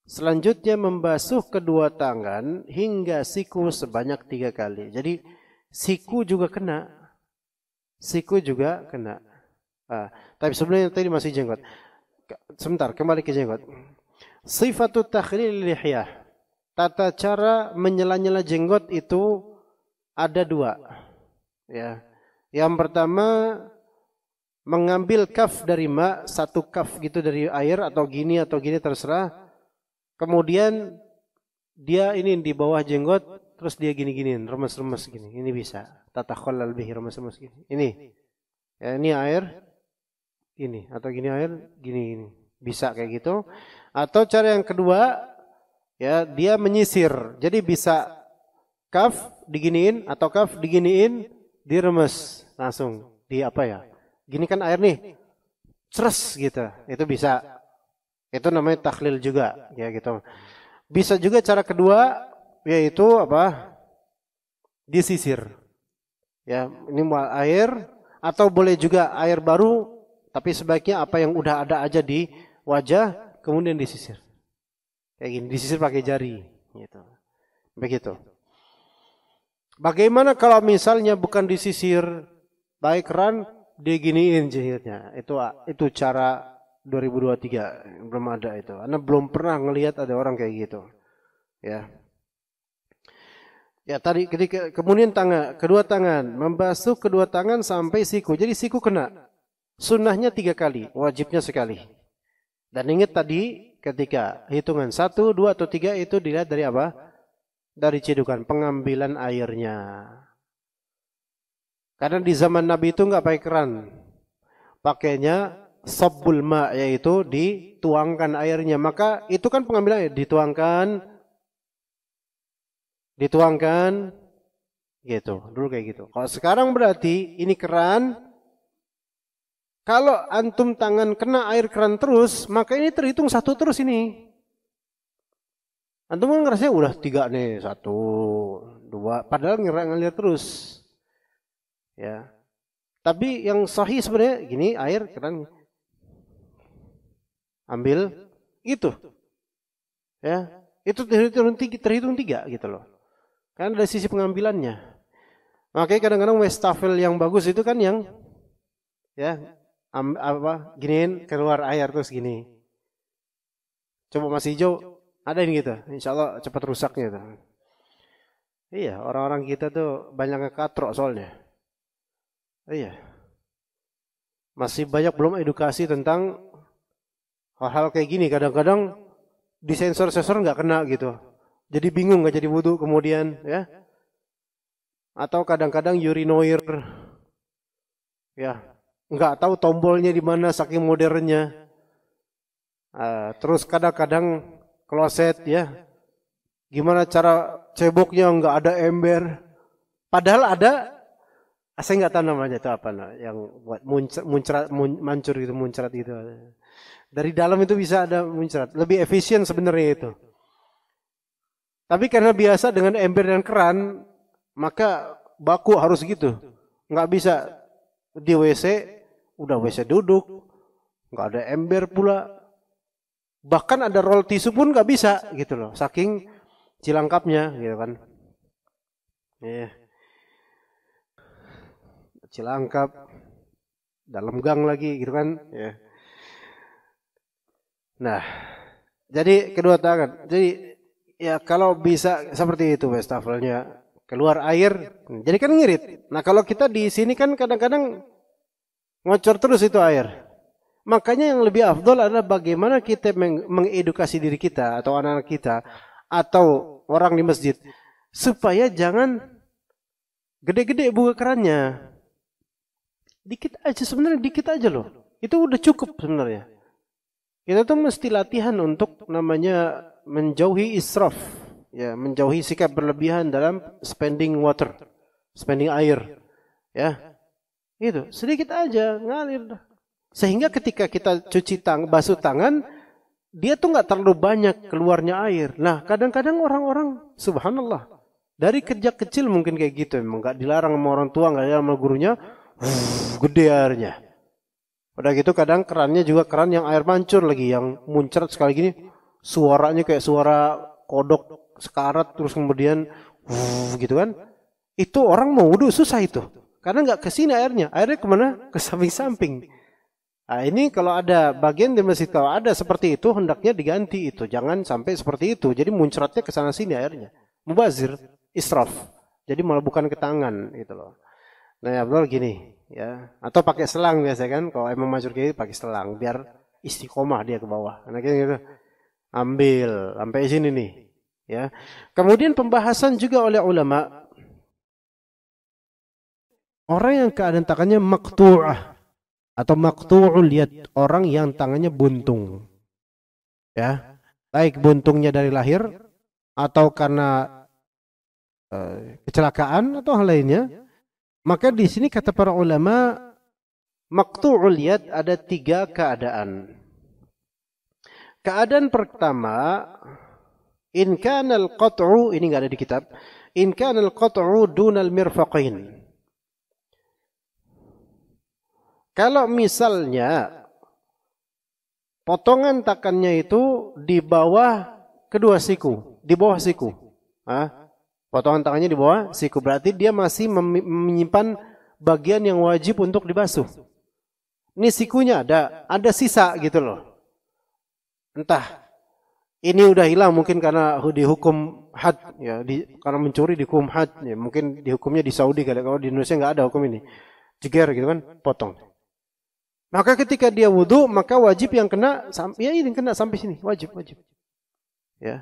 Selanjutnya membasuh kedua tangan hingga siku sebanyak tiga kali. Jadi siku juga kena. Siku juga kena. Ah, tapi sebelumnya tadi masih jenggot sebentar kembali ke jenggot. sifatu takhlil lihiyah. Tata cara menyela-nyela jenggot itu ada dua. Ya. Yang pertama mengambil kaf dari ma satu kaf gitu dari air atau gini atau gini terserah. Kemudian dia ini di bawah jenggot terus dia gini gini remes-remes gini. Ini bisa. Tata kholal bihi remes-remes gini. Ini. Ya, ini air gini atau gini air gini gini bisa kayak gitu atau cara yang kedua ya dia menyisir jadi bisa kaf diginiin atau kaf diginiin diremes langsung di apa ya gini kan air nih ceres gitu itu bisa itu namanya tahlil juga ya gitu bisa juga cara kedua yaitu apa disisir ya ini air atau boleh juga air baru tapi sebaiknya apa yang udah ada aja di wajah kemudian disisir. Kayak gini, disisir pakai jari gitu. Begitu. Bagaimana kalau misalnya bukan disisir baik run diginiin jahitnya. Itu itu cara 2023 belum ada itu. Anda belum pernah ngelihat ada orang kayak gitu. Ya. Ya tadi ketika kemudian tangan, kedua tangan membasuh kedua tangan sampai siku. Jadi siku kena. Sunnahnya tiga kali, wajibnya sekali. Dan ingat tadi ketika hitungan satu, dua atau tiga itu dilihat dari apa? Dari cidukan, pengambilan airnya. Karena di zaman Nabi itu nggak pakai keran. Pakainya sabul ma yaitu dituangkan airnya. Maka itu kan pengambilan air dituangkan dituangkan gitu. Dulu kayak gitu. Kalau sekarang berarti ini keran kalau antum tangan kena air keran terus, maka ini terhitung satu terus ini. Antum kan ngerasa udah tiga nih, satu, dua, padahal ngira ngelihat terus. Ya. Tapi yang sahih sebenarnya gini air keran ambil itu. Ya, itu terhitung tiga, terhitung tiga gitu loh. Karena dari sisi pengambilannya. Makanya kadang-kadang wastafel yang bagus itu kan yang ya am, apa giniin keluar air terus gini. Coba masih hijau, ada ini gitu. Insya Allah cepat rusaknya gitu. Iya, orang-orang kita tuh banyak ngekatrok soalnya. Iya. Masih banyak belum edukasi tentang hal-hal kayak gini. Kadang-kadang di sensor-sensor nggak kena gitu. Jadi bingung nggak jadi wudhu kemudian ya. Atau kadang-kadang urinoir ya nggak tahu tombolnya di mana saking modernnya. Uh, terus kadang-kadang kloset ya, gimana cara ceboknya nggak ada ember. Padahal ada, ah, saya nggak tahu namanya itu apa nah, yang buat muncrat, muncrat, mun, mancur gitu, muncrat itu Dari dalam itu bisa ada muncrat. Lebih efisien sebenarnya itu. Tapi karena biasa dengan ember dan keran, maka baku harus gitu. Nggak bisa di WC udah WC duduk, nggak ada ember pula, bahkan ada roll tisu pun nggak bisa gitu loh, saking cilangkapnya gitu kan. Yeah. Cilangkap, dalam gang lagi gitu kan, Yeah. Nah, jadi kedua tangan. Jadi ya kalau bisa seperti itu wastafelnya keluar air. Jadi kan ngirit. Nah, kalau kita di sini kan kadang-kadang Ngocor terus itu air. Makanya yang lebih afdol adalah bagaimana kita mengedukasi diri kita atau anak-anak kita atau orang di masjid supaya jangan gede-gede buka kerannya. Dikit aja sebenarnya dikit aja loh. Itu udah cukup sebenarnya. Kita tuh mesti latihan untuk namanya menjauhi israf, ya, menjauhi sikap berlebihan dalam spending water, spending air, ya. Itu, gitu. sedikit aja ngalir. Sehingga ketika kita cuci tang, basuh tangan, dia tuh nggak terlalu banyak keluarnya air. Nah, kadang-kadang orang-orang, subhanallah, dari kerja kecil mungkin kayak gitu, emang nggak dilarang sama orang tua, nggak dilarang sama gurunya, gede airnya. pada gitu kadang kerannya juga keran yang air mancur lagi, yang muncrat sekali gini, suaranya kayak suara kodok sekarat terus kemudian gitu kan. Itu orang mau wudhu susah itu. Karena nggak ke sini airnya. Airnya kemana? Ke samping-samping. Nah, ini kalau ada bagian di masjid kalau ada seperti itu hendaknya diganti itu. Jangan sampai seperti itu. Jadi muncratnya ke sana sini airnya. Mubazir, israf. Jadi malah bukan ke tangan itu loh. Nah, ya Abdul gini ya. Atau pakai selang biasa kan kalau emang masuk kayak gitu, pakai selang biar istiqomah dia ke bawah. Nah, gitu. gitu. Ambil sampai sini nih. Ya. Kemudian pembahasan juga oleh ulama Orang yang keadaan tangannya maktu'ah atau maktu'ul yad, orang yang tangannya buntung. Ya. Baik buntungnya dari lahir atau karena uh, kecelakaan atau hal lainnya. Maka di sini kata para ulama maktu'ul yad ada tiga keadaan. Keadaan pertama in kana qatu ini enggak ada di kitab. In kana al-qat'u dunal mirfaqin. Kalau misalnya potongan takannya itu di bawah kedua siku, di bawah siku. Hah? Potongan tangannya di bawah siku berarti dia masih menyimpan bagian yang wajib untuk dibasuh. Ini sikunya ada, ada sisa gitu loh. Entah ini udah hilang mungkin karena dihukum had ya di, karena mencuri dihukum had ya mungkin dihukumnya di Saudi kali kalau di Indonesia nggak ada hukum ini jeger gitu kan potong maka ketika dia wudhu, maka wajib yang kena, ya ini kena sampai sini, wajib, wajib. Ya.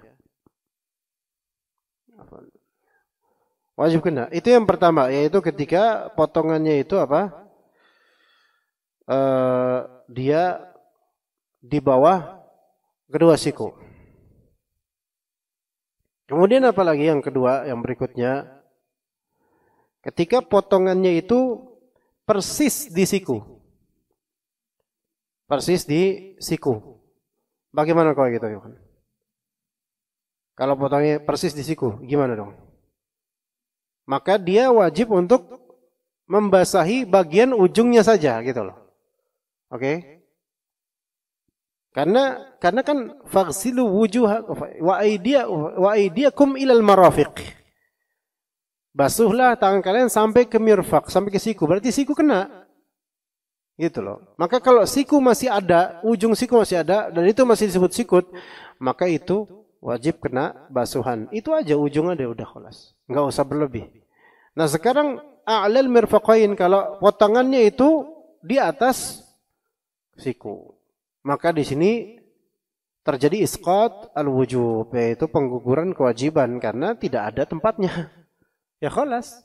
Wajib kena. Itu yang pertama, yaitu ketika potongannya itu apa? Uh, dia di bawah kedua siku. Kemudian apalagi yang kedua, yang berikutnya, ketika potongannya itu persis di siku persis di siku. Bagaimana kalau gitu, Yohan? Kalau potongnya persis di siku, gimana dong? Maka dia wajib untuk membasahi bagian ujungnya saja gitu loh. Oke? Okay? Karena karena kan fagsilu wujuh wa waidia kum ilal marafiq. Basuhlah tangan kalian sampai ke mirfak, sampai ke siku. Berarti siku kena. Gitu loh. Gitu. Maka kalau siku masih ada, ujung siku masih ada, dan itu masih disebut sikut, maka itu wajib kena basuhan. Itu aja ujungnya dia udah kholas. Nggak usah berlebih. Nah sekarang a'lal mirfaqain kalau potongannya itu di atas siku. Maka di sini terjadi isqat al-wujub yaitu pengguguran kewajiban karena tidak ada tempatnya. Ya kholas.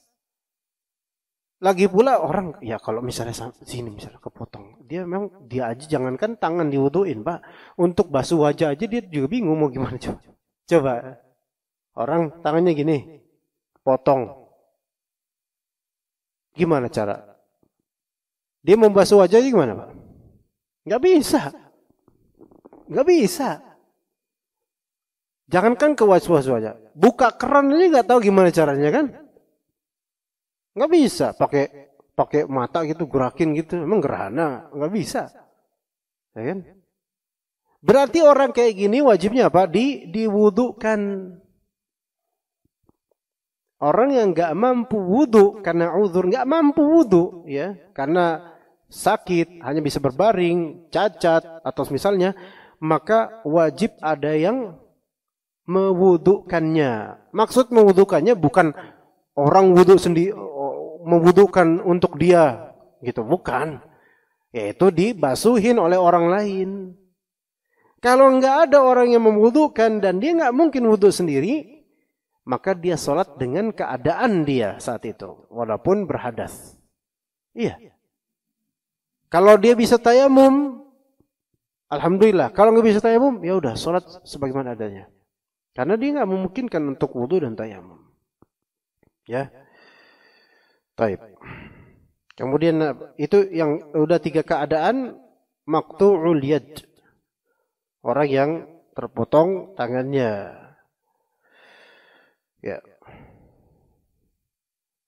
Lagi pula orang ya kalau misalnya sini misalnya kepotong, dia memang dia aja jangankan tangan diwuduin, Pak. Untuk basuh wajah aja dia juga bingung mau gimana coba. Coba orang tangannya gini, potong. Gimana cara? Dia mau basuh wajah aja gimana, Pak? Nggak bisa. Nggak bisa. Jangankan ke wajah-wajah. Buka keran aja nggak tahu gimana caranya kan? Nggak bisa pakai pakai mata gitu gerakin gitu. Emang gerhana, nggak bisa. Ya kan? Berarti orang kayak gini wajibnya apa? Di diwudukan. Orang yang nggak mampu wudhu karena uzur, nggak mampu wudhu ya, karena sakit, hanya bisa berbaring, cacat atau misalnya, maka wajib ada yang mewudukannya. Maksud mewudukannya bukan orang wudhu sendiri, membutuhkan untuk dia gitu bukan yaitu dibasuhin oleh orang lain kalau nggak ada orang yang membutuhkan dan dia nggak mungkin wudhu sendiri maka dia sholat dengan keadaan dia saat itu walaupun berhadas iya kalau dia bisa tayamum alhamdulillah kalau nggak bisa tayamum ya udah sholat sebagaimana adanya karena dia nggak memungkinkan untuk wudhu dan tayamum ya Taib. Kemudian eh, itu yang udah tiga keadaan maktu'ul yad. Orang yang terpotong tangannya. Ya.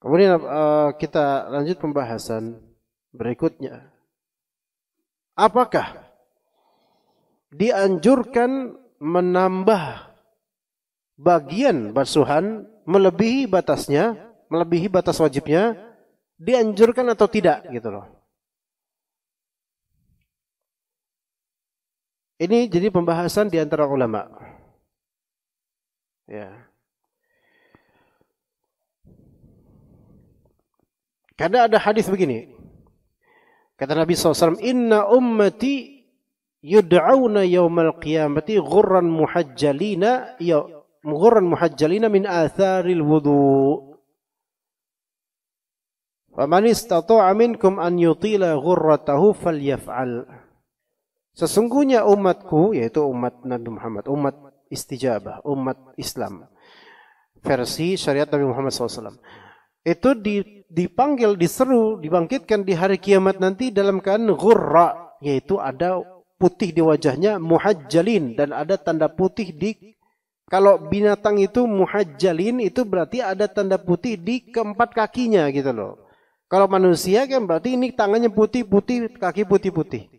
Kemudian uh, kita lanjut pembahasan berikutnya. Apakah dianjurkan menambah bagian basuhan melebihi batasnya melebihi batas wajibnya dianjurkan atau tidak gitu loh. Ini jadi pembahasan di antara ulama. Ya. Karena ada hadis begini. Kata Nabi SAW, Inna ummati yud'auna yawmal qiyamati gurran muhajjalina, ya, gurran muhajjalina min atharil wudu' Faman istata'a minkum an yutila ghurratahu falyaf'al. Sesungguhnya umatku yaitu umat Nabi Muhammad, umat istijabah, umat Islam. Versi syariat Nabi Muhammad SAW. Itu dipanggil, diseru, dibangkitkan di hari kiamat nanti dalam keadaan ghurra, yaitu ada putih di wajahnya muhajjalin dan ada tanda putih di kalau binatang itu muhajjalin itu berarti ada tanda putih di keempat kakinya gitu loh. Kalau manusia kan berarti ini tangannya putih-putih, kaki putih-putih.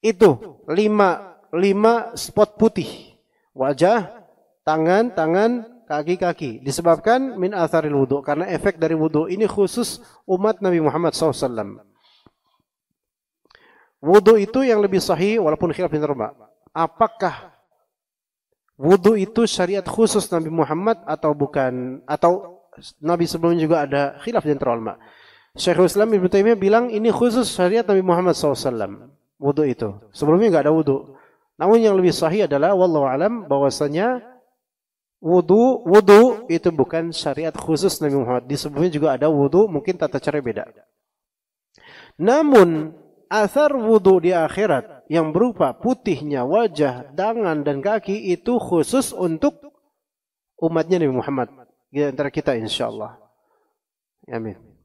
Itu lima, lima spot putih. Wajah, tangan, tangan, kaki-kaki. Disebabkan min atharil wudhu. Karena efek dari wudhu ini khusus umat Nabi Muhammad SAW. Wudhu itu yang lebih sahih walaupun khilaf bin Apakah wudhu itu syariat khusus Nabi Muhammad atau bukan? Atau Nabi sebelumnya juga ada khilaf bin rumah. Syekhul Islam Ibn Taimiyah bilang ini khusus syariat Nabi Muhammad SAW. Wudhu itu. Sebelumnya nggak ada wudhu. Namun yang lebih sahih adalah wallahu alam bahwasanya wudhu wudhu itu bukan syariat khusus Nabi Muhammad. Di sebelumnya juga ada wudhu, mungkin tata cara beda. Namun asar wudhu di akhirat yang berupa putihnya wajah, tangan dan kaki itu khusus untuk umatnya Nabi Muhammad. Di antara kita insya Allah. Amin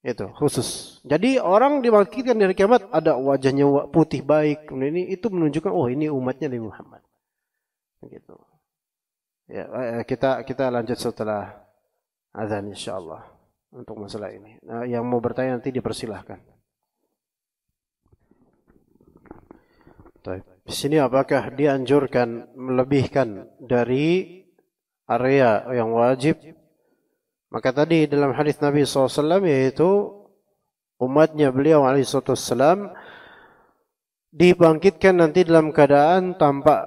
itu gitu. khusus. Jadi orang dibangkitkan dari kiamat ada wajahnya putih baik. Nah, ini itu menunjukkan oh ini umatnya Nabi Muhammad. Begitu. Ya, eh, eh, kita kita lanjut setelah azan insya Allah untuk masalah ini. Nah, yang mau bertanya nanti dipersilahkan. Di sini apakah dianjurkan melebihkan dari area yang wajib maka tadi dalam hadis Nabi SAW yaitu umatnya beliau SAW dibangkitkan nanti dalam keadaan tampak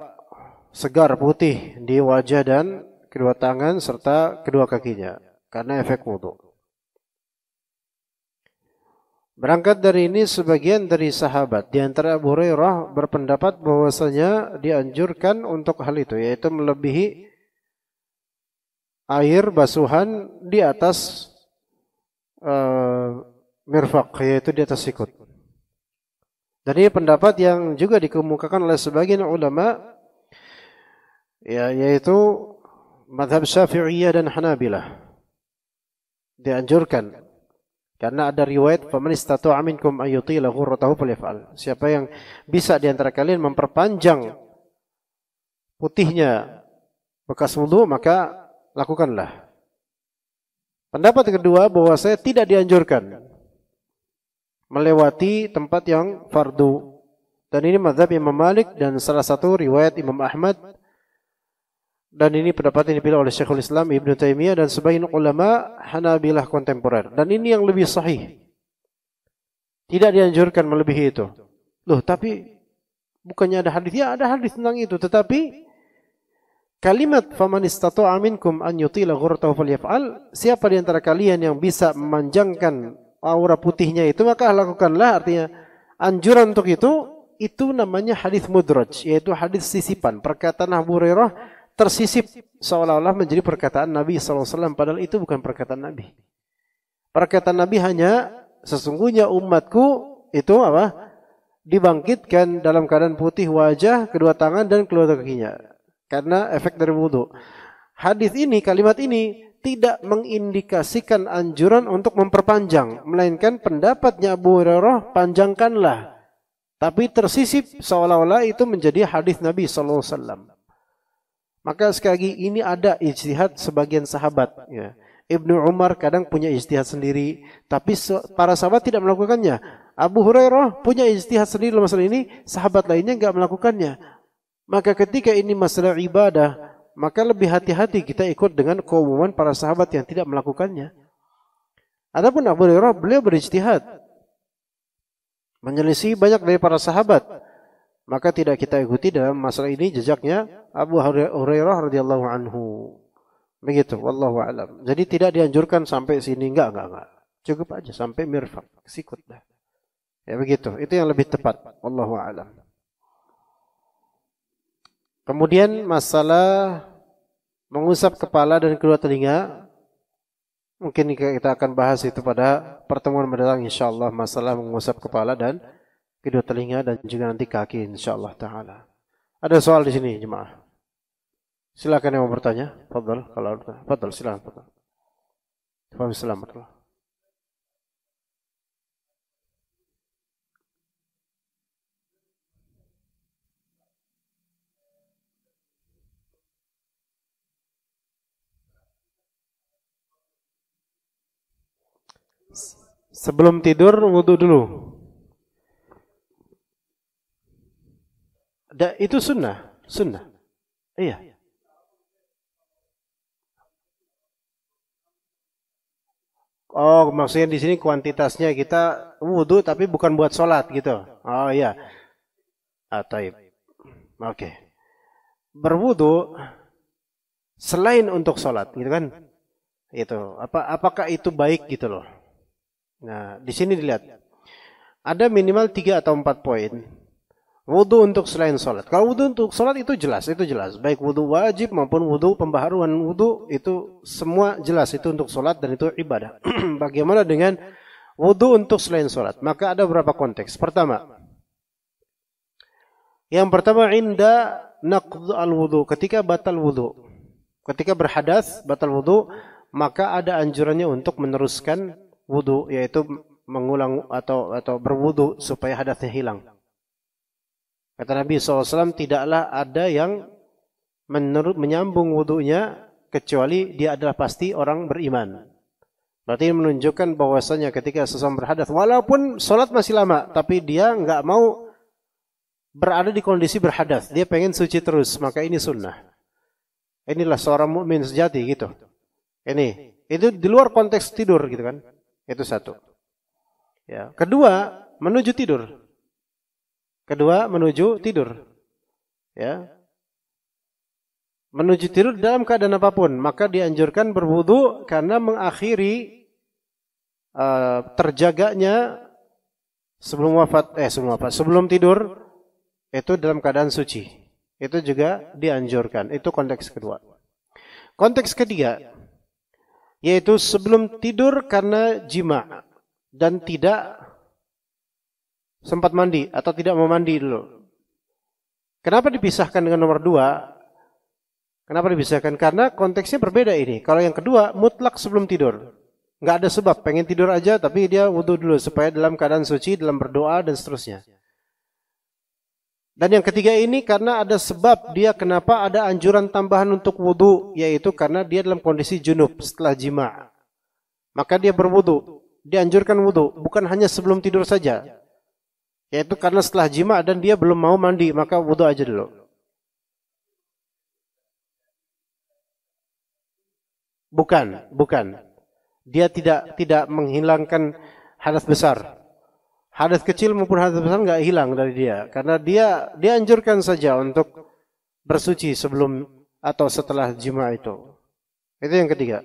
segar putih di wajah dan kedua tangan serta kedua kakinya karena efek wudhu. Berangkat dari ini sebagian dari sahabat di antara Abu Hurairah berpendapat bahwasanya dianjurkan untuk hal itu yaitu melebihi air basuhan di atas uh, eh, mirfak yaitu di atas sikut. Dan ini pendapat yang juga dikemukakan oleh sebagian ulama ya yaitu madhab Syafi'iyah dan Hanabilah dianjurkan karena ada riwayat faman istata'a ayuti ayyutila ghurratahu falyaf'al siapa yang bisa diantara kalian memperpanjang putihnya bekas wudhu maka lakukanlah. Pendapat kedua bahwa saya tidak dianjurkan melewati tempat yang fardu. Dan ini mazhab Imam Malik dan salah satu riwayat Imam Ahmad. Dan ini pendapat yang dipilih oleh Syekhul Islam Ibn Taimiyah dan sebagian ulama Hanabilah kontemporer. Dan ini yang lebih sahih. Tidak dianjurkan melebihi itu. Loh, tapi bukannya ada hadis? Ya, ada hadis tentang itu, tetapi Kalimat faman istata'a minkum an yutila ghurtahu falyaf'al. Siapa di antara kalian yang bisa memanjangkan aura putihnya itu maka lakukanlah artinya anjuran untuk itu itu namanya hadis mudraj yaitu hadis sisipan perkataan Abu Hurairah tersisip seolah-olah menjadi perkataan Nabi SAW padahal itu bukan perkataan Nabi perkataan Nabi hanya sesungguhnya umatku itu apa dibangkitkan dalam keadaan putih wajah kedua tangan dan kedua kakinya karena efek dari wudhu. Hadis ini, kalimat ini tidak mengindikasikan anjuran untuk memperpanjang, melainkan pendapatnya Abu Hurairah panjangkanlah. Tapi tersisip seolah-olah itu menjadi hadis Nabi Sallallahu Alaihi Wasallam. Maka sekali lagi ini ada ijtihad sebagian sahabat. Ya. Ibnu Umar kadang punya ijtihad sendiri, tapi para sahabat tidak melakukannya. Abu Hurairah punya ijtihad sendiri dalam masalah ini, sahabat lainnya nggak melakukannya. Maka ketika ini masalah ibadah, maka lebih hati-hati kita ikut dengan keumuman para sahabat yang tidak melakukannya. Adapun Abu Hurairah beliau berijtihad menyelisih banyak dari para sahabat. Maka tidak kita ikuti dalam masalah ini jejaknya Abu Hurairah radhiyallahu anhu. Begitu, wallahu alam. Jadi tidak dianjurkan sampai sini, enggak, enggak, enggak. Cukup aja sampai mirfaq, sikut dah. Ya begitu, itu yang lebih tepat, wallahu alam. Kemudian ya. masalah mengusap kepala dan kedua telinga. Mungkin kita akan bahas itu pada pertemuan mendatang insyaallah masalah mengusap kepala dan kedua telinga dan juga nanti kaki insyaallah taala. Ada soal di sini jemaah. Silakan yang mau bertanya. fadl, kalau fadl, silakan fadal. Fadal silakan. Sebelum tidur wudhu dulu. Da, itu sunnah, sunnah. Iya. Oh, maksudnya di sini kuantitasnya kita wudhu tapi bukan buat sholat gitu. Oh iya. Ah, taib. Oke. Okay. Berwudhu selain untuk sholat gitu kan? Itu apa? Apakah itu baik gitu loh? Nah, di sini dilihat. Ada minimal tiga atau empat poin. Wudhu untuk selain sholat. Kalau wudhu untuk sholat itu jelas, itu jelas. Baik wudhu wajib maupun wudhu pembaharuan wudhu itu semua jelas. Itu untuk sholat dan itu ibadah. Bagaimana dengan wudhu untuk selain sholat? Maka ada beberapa konteks. Pertama, yang pertama inda naqd al wudhu. Ketika batal wudhu. Ketika berhadas, batal wudhu, maka ada anjurannya untuk meneruskan wudu yaitu mengulang atau atau berwudu supaya hadasnya hilang. Kata Nabi SAW, tidaklah ada yang menurut menyambung wudunya kecuali dia adalah pasti orang beriman. Berarti menunjukkan bahwasanya ketika seseorang berhadas, walaupun sholat masih lama, tapi dia nggak mau berada di kondisi berhadas. Dia pengen suci terus, maka ini sunnah. Inilah seorang mukmin sejati gitu. Ini, itu di luar konteks tidur gitu kan. Itu satu. Ya. Kedua, menuju tidur. Kedua, menuju tidur. Ya. Menuju tidur dalam keadaan apapun, maka dianjurkan berwudu karena mengakhiri uh, terjaganya sebelum wafat eh sebelum wafat, sebelum tidur itu dalam keadaan suci. Itu juga dianjurkan. Itu konteks kedua. Konteks ketiga, yaitu sebelum tidur karena jima dan tidak sempat mandi atau tidak mau mandi dulu. Kenapa dipisahkan dengan nomor dua? Kenapa dipisahkan? Karena konteksnya berbeda ini. Kalau yang kedua, mutlak sebelum tidur. Nggak ada sebab, pengen tidur aja tapi dia wudhu dulu supaya dalam keadaan suci, dalam berdoa dan seterusnya. Dan yang ketiga ini karena ada sebab dia kenapa ada anjuran tambahan untuk wudhu yaitu karena dia dalam kondisi junub setelah jima. Maka dia berwudhu, Dianjurkan wudhu bukan hanya sebelum tidur saja. Yaitu karena setelah jima dan dia belum mau mandi maka wudu aja dulu. Bukan, bukan. Dia tidak tidak menghilangkan hadas besar hadas kecil maupun hadas besar nggak hilang dari dia karena dia dianjurkan saja untuk bersuci sebelum atau setelah jima itu. Itu yang ketiga.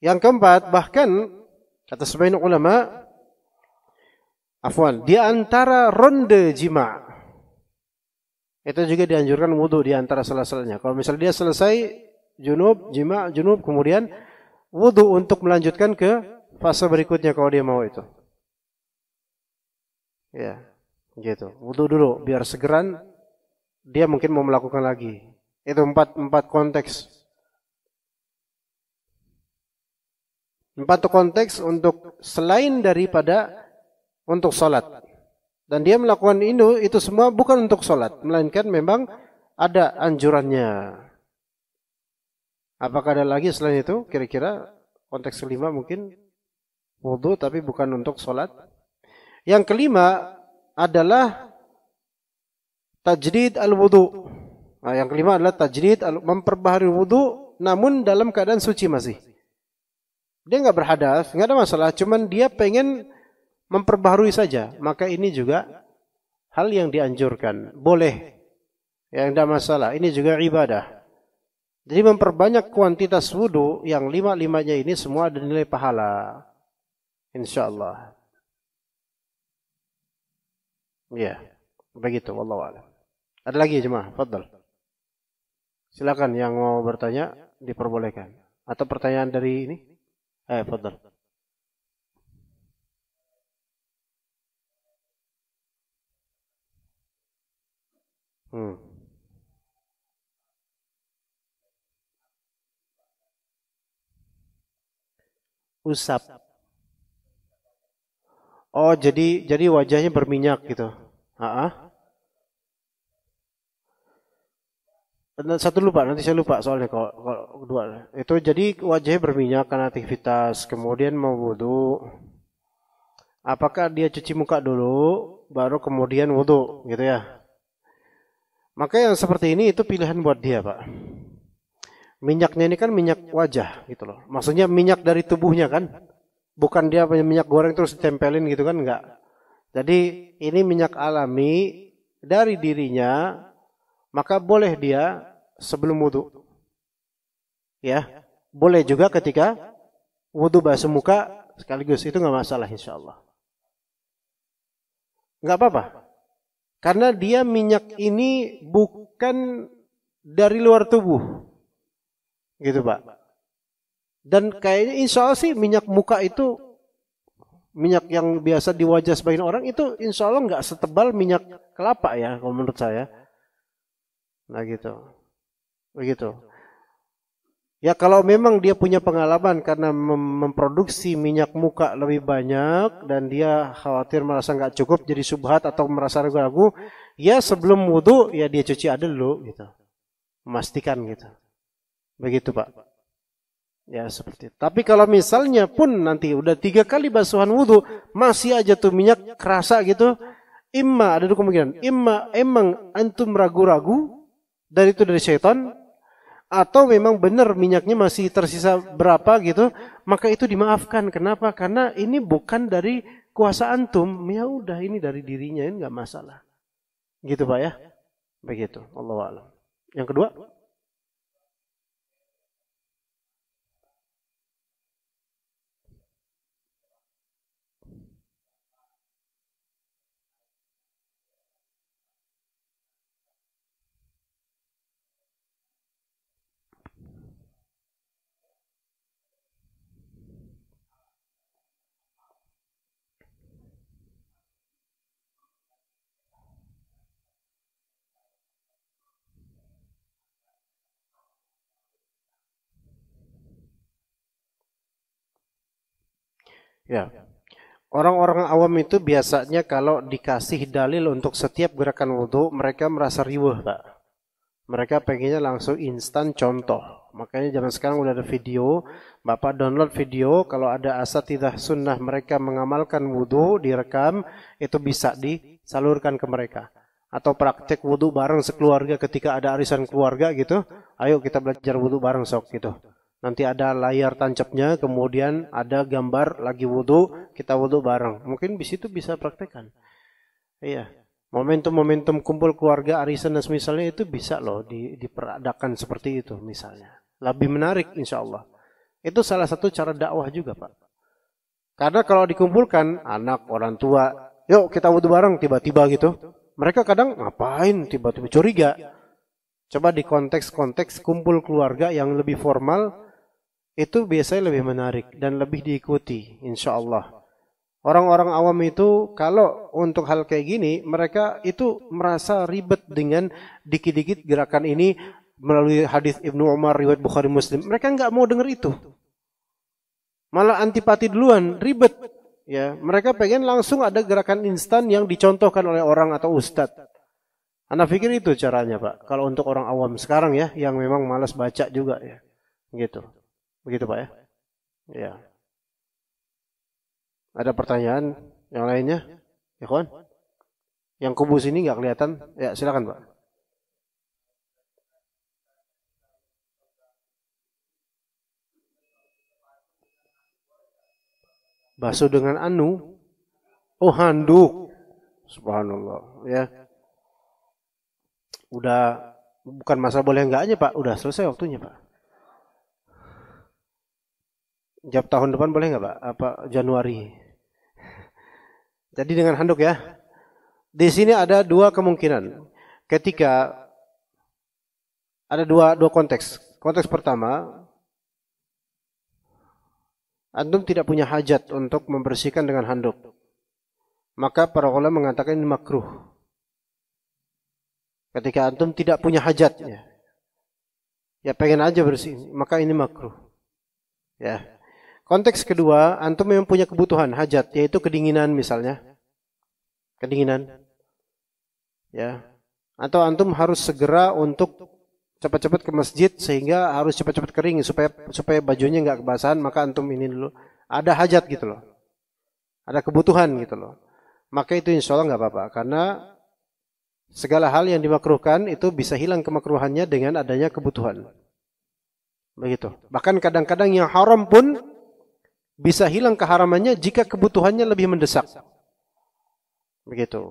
Yang keempat, bahkan kata sebagian ulama, afwan, dia antara ronde jima itu juga dianjurkan wudhu di antara salah-salahnya. Kalau misalnya dia selesai junub, jima, junub, kemudian wudhu untuk melanjutkan ke fase berikutnya kalau dia mau itu. Ya, gitu. Wudhu dulu biar segeran dia mungkin mau melakukan lagi. Itu empat empat konteks. Empat konteks untuk selain daripada untuk sholat. Dan dia melakukan ini itu semua bukan untuk sholat. Melainkan memang ada anjurannya. Apakah ada lagi selain itu? Kira-kira konteks kelima mungkin wudhu tapi bukan untuk sholat. Yang kelima adalah tajrid al-wudu. Nah, yang kelima adalah tajrid al memperbaharui wudu namun dalam keadaan suci masih. Dia nggak berhadas, nggak ada masalah, cuman dia pengen memperbaharui saja. Maka ini juga hal yang dianjurkan. Boleh. Yang tidak masalah. Ini juga ibadah. Jadi memperbanyak kuantitas wudhu yang lima-limanya ini semua ada nilai pahala. Insya Allah. Iya. Begitu wallahu a'lam. Ada lagi jemaah, fadhal. Silakan yang mau bertanya diperbolehkan. Atau pertanyaan dari ini? Eh, fadhal. Hmm. Usap. Oh, jadi jadi wajahnya berminyak gitu. Heeh. Satu lupa, nanti saya lupa soalnya kalau, kalau dua. Itu jadi wajahnya berminyak karena aktivitas, kemudian mau wudhu. Apakah dia cuci muka dulu, baru kemudian wudhu gitu ya? Maka yang seperti ini itu pilihan buat dia Pak. Minyaknya ini kan minyak wajah gitu loh. Maksudnya minyak dari tubuhnya kan bukan dia punya minyak goreng terus ditempelin gitu kan enggak. Jadi ini minyak alami dari dirinya maka boleh dia sebelum wudhu. Ya, boleh juga ketika wudhu basuh muka sekaligus itu nggak masalah insya Allah. Nggak apa-apa. Karena dia minyak ini bukan dari luar tubuh. Gitu Pak. Dan kayaknya insya Allah sih minyak muka itu minyak yang biasa di wajah sebagian orang itu insya Allah nggak setebal minyak kelapa ya kalau menurut saya. Nah gitu, begitu. Ya kalau memang dia punya pengalaman karena mem memproduksi minyak muka lebih banyak dan dia khawatir merasa nggak cukup jadi subhat atau merasa ragu-ragu, ya sebelum wudhu ya dia cuci ada dulu gitu, memastikan gitu. Begitu pak. Ya seperti itu. Tapi kalau misalnya pun nanti udah tiga kali basuhan wudhu masih aja tuh minyak kerasa gitu, imma ada dua kemungkinan, imma emang antum ragu-ragu dari itu dari setan atau memang benar minyaknya masih tersisa berapa gitu, maka itu dimaafkan. Kenapa? Karena ini bukan dari kuasa antum, ya udah ini dari dirinya ini nggak masalah. Gitu pak ya, begitu. Allah alam. Yang kedua. Ya. Orang-orang awam itu biasanya kalau dikasih dalil untuk setiap gerakan wudhu, mereka merasa riuh, Pak. Mereka pengennya langsung instan contoh. Makanya zaman sekarang udah ada video, Bapak download video, kalau ada asatidah sunnah mereka mengamalkan wudhu, direkam, itu bisa disalurkan ke mereka. Atau praktek wudhu bareng sekeluarga ketika ada arisan keluarga gitu, ayo kita belajar wudhu bareng sok gitu. Nanti ada layar tancapnya, kemudian ada gambar lagi wudhu, kita wudhu bareng. Mungkin di situ bisa praktekan Iya. Momentum-momentum kumpul keluarga arisan dan misalnya itu bisa loh di, diperadakan seperti itu misalnya. Lebih menarik insya Allah. Itu salah satu cara dakwah juga Pak. Karena kalau dikumpulkan anak, orang tua, yuk kita wudhu bareng tiba-tiba gitu. Mereka kadang ngapain tiba-tiba curiga. Coba di konteks-konteks kumpul keluarga yang lebih formal, itu biasanya lebih menarik dan lebih diikuti insya Allah. Orang-orang awam itu kalau untuk hal kayak gini mereka itu merasa ribet dengan dikit-dikit gerakan ini melalui hadis Ibnu Umar riwayat Bukhari Muslim. Mereka nggak mau dengar itu. Malah antipati duluan, ribet. Ya, mereka pengen langsung ada gerakan instan yang dicontohkan oleh orang atau ustadz. Anda pikir itu caranya, Pak? Kalau untuk orang awam sekarang ya, yang memang malas baca juga ya. Gitu. Begitu Pak ya? Ya. Ada pertanyaan yang lainnya? Ya kawan? Yang kubus ini nggak kelihatan? Ya silakan Pak. Basuh dengan anu? Oh handuk. Subhanallah. Ya. Udah bukan masa boleh enggaknya Pak, udah selesai waktunya Pak. Jawab tahun depan boleh nggak Pak? Apa Januari? Jadi dengan handuk ya. Di sini ada dua kemungkinan. Ketika ada dua dua konteks. Konteks pertama, antum tidak punya hajat untuk membersihkan dengan handuk. Maka para ulama mengatakan ini makruh. Ketika antum tidak punya hajat ya. Ya pengen aja bersih, maka ini makruh. Ya. Konteks kedua, antum memang punya kebutuhan, hajat, yaitu kedinginan misalnya. Kedinginan. Ya. Atau antum harus segera untuk cepat-cepat ke masjid sehingga harus cepat-cepat kering supaya supaya bajunya nggak kebasahan, maka antum ini dulu. Ada hajat gitu loh. Ada kebutuhan gitu loh. Maka itu insya Allah nggak apa-apa. Karena segala hal yang dimakruhkan itu bisa hilang kemakruhannya dengan adanya kebutuhan. Begitu. Bahkan kadang-kadang yang haram pun bisa hilang keharamannya jika kebutuhannya lebih mendesak. Begitu.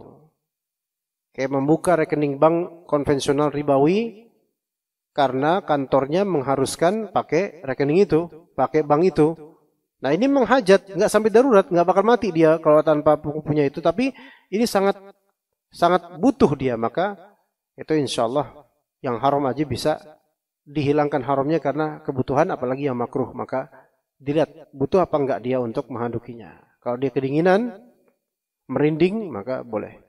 Kayak membuka rekening bank konvensional ribawi karena kantornya mengharuskan pakai rekening itu, pakai bank itu. Nah ini menghajat, nggak sampai darurat, nggak bakal mati dia kalau tanpa punya itu. Tapi ini sangat sangat butuh dia maka itu insya Allah yang haram aja bisa dihilangkan haramnya karena kebutuhan apalagi yang makruh maka dilihat butuh apa enggak dia untuk menghadukinya. Kalau dia kedinginan, merinding, maka boleh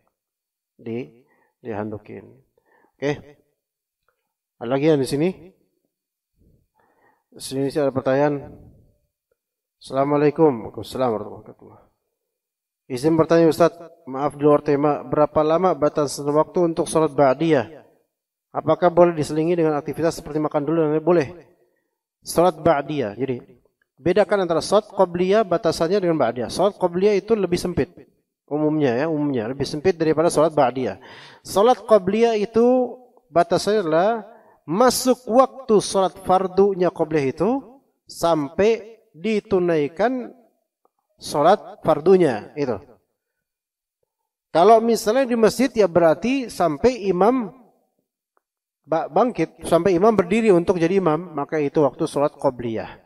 di dihandukin. Oke. Okay. Ada lagi yang di sini? Di sini ada pertanyaan. Assalamualaikum. Waalaikumsalam warahmatullahi wabarakatuh. Izin bertanya Ustaz, maaf di luar tema, berapa lama batas waktu untuk sholat ba'diyah? Apakah boleh diselingi dengan aktivitas seperti makan dulu? Boleh. Sholat ba'diyah. Jadi Bedakan antara sholat qabliyah batasannya dengan ba'diyah. sholat qabliyah itu lebih sempit. Umumnya ya, umumnya lebih sempit daripada salat ba'diyah. Salat qabliyah itu batasannya adalah masuk waktu salat fardunya qabliyah itu sampai ditunaikan salat fardunya itu. Kalau misalnya di masjid ya berarti sampai imam bangkit, sampai imam berdiri untuk jadi imam, maka itu waktu salat qabliyah.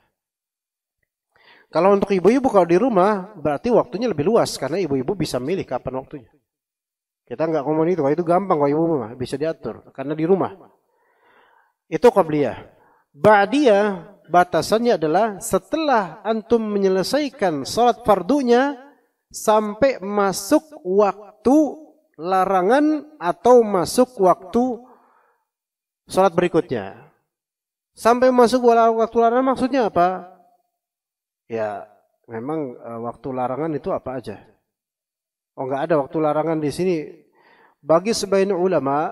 Kalau untuk ibu-ibu kalau di rumah berarti waktunya lebih luas karena ibu-ibu bisa milih kapan waktunya. Kita nggak ngomong itu, itu gampang kalau ibu mah bisa diatur karena di rumah. Itu qabliyah. Ba'diyah batasannya adalah setelah antum menyelesaikan salat fardunya sampai masuk waktu larangan atau masuk waktu salat berikutnya. Sampai masuk waktu larangan maksudnya apa? Ya, memang eh, waktu larangan itu apa aja? Oh, nggak ada waktu larangan di sini. Bagi sebagian ulama,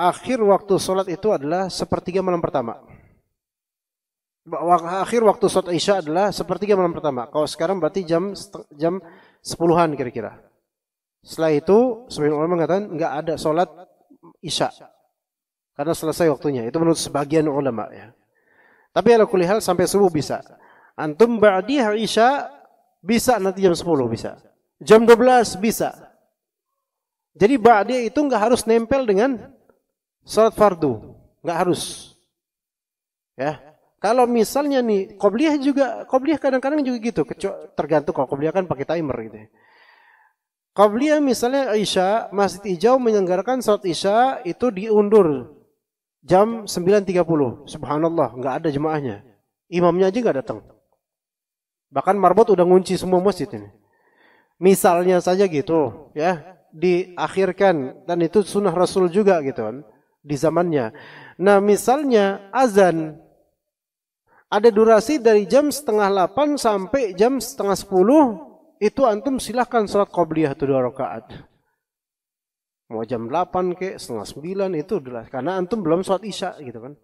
akhir waktu sholat itu adalah sepertiga malam pertama. Akhir waktu sholat isya adalah sepertiga malam pertama. Kalau sekarang berarti jam jam sepuluhan kira-kira. Setelah itu sebagian ulama mengatakan nggak ada sholat isya karena selesai waktunya. Itu menurut sebagian ulama ya. Tapi kalau kulihat sampai subuh bisa. Antum ba'di Isya bisa nanti jam 10 bisa. Jam 12 bisa. Jadi ba'di itu enggak harus nempel dengan salat fardu. Enggak harus. Ya. Kalau misalnya nih qobliyah juga qobliyah kadang-kadang juga gitu, tergantung kalau qobliyah kan pakai timer gitu. Ya. Qobliyah misalnya Isya, Masjid Hijau menyelenggarakan salat Isya itu diundur Jam 9.30. Subhanallah, nggak ada jemaahnya. Imamnya aja nggak datang. Bahkan marbot udah ngunci semua masjid ini. Misalnya saja gitu, ya diakhirkan dan itu sunnah Rasul juga gitu kan di zamannya. Nah misalnya azan ada durasi dari jam setengah 8 sampai jam setengah 10 itu antum silahkan sholat qobliyah itu dua rakaat mau jam 8 ke setengah 9 itu adalah karena antum belum sholat isya gitu kan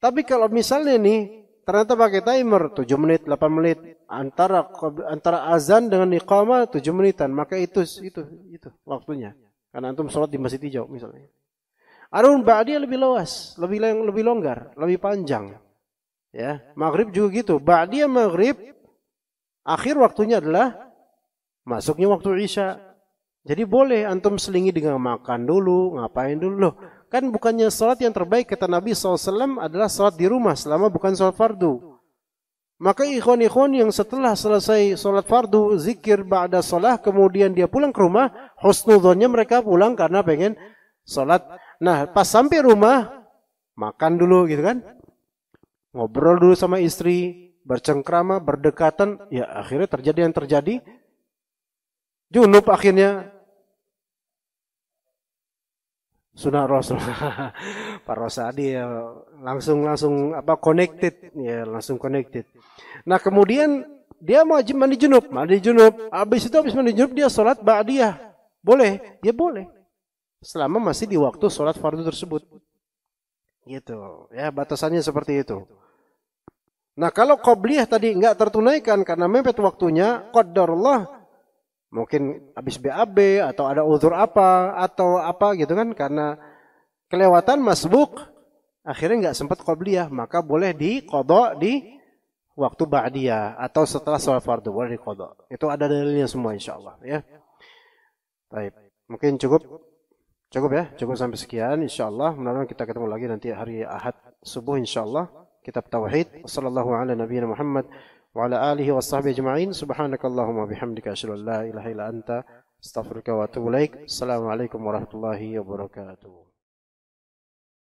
tapi kalau misalnya nih ternyata pakai timer 7 menit 8 menit antara antara azan dengan iqamah 7 menitan maka itu itu itu waktunya karena antum sholat di masjid hijau misalnya Arun Ba'di lebih luas, lebih lebih longgar, lebih panjang. Ya, maghrib juga gitu. Ba'di maghrib akhir waktunya adalah masuknya waktu isya jadi boleh antum selingi dengan makan dulu, ngapain dulu loh. Kan bukannya sholat yang terbaik kata Nabi SAW adalah sholat di rumah selama bukan sholat fardu. Maka ikhwan-ikhwan yang setelah selesai sholat fardu, zikir ba'da sholat, kemudian dia pulang ke rumah, husnudhonnya mereka pulang karena pengen sholat. Nah, pas sampai rumah, makan dulu gitu kan. Ngobrol dulu sama istri, bercengkrama, berdekatan, ya akhirnya terjadi yang terjadi, Junub akhirnya sunnah rasul para sadi ya, langsung langsung apa connected ya langsung connected nah kemudian dia mau mandi junub mandi junub habis itu habis mandi junub dia sholat ba'diyah boleh dia ya, boleh selama masih di waktu sholat fardu tersebut gitu ya batasannya seperti itu nah kalau qobliyah tadi nggak tertunaikan karena mepet waktunya qadarullah Mungkin habis BAB atau ada uzur apa atau apa gitu kan karena kelewatan masbuk akhirnya nggak sempat qobliyah maka boleh dikodok di waktu ba'diyah atau setelah sholat fardu boleh dikodok. Itu ada dalilnya semua insyaallah ya. Baik, mungkin cukup cukup ya, cukup sampai sekian insyaallah Allah. Mudah-mudahan kita ketemu lagi nanti hari Ahad subuh insyaallah Allah kitab tauhid. Wassallallahu ala nabiyina Muhammad وعلى آله وصحبه أجمعين سبحانك اللهم وبحمدك أشهد أن لا إله إلا أنت أستغفرك وأتوب إليك السلام عليكم ورحمة الله وبركاته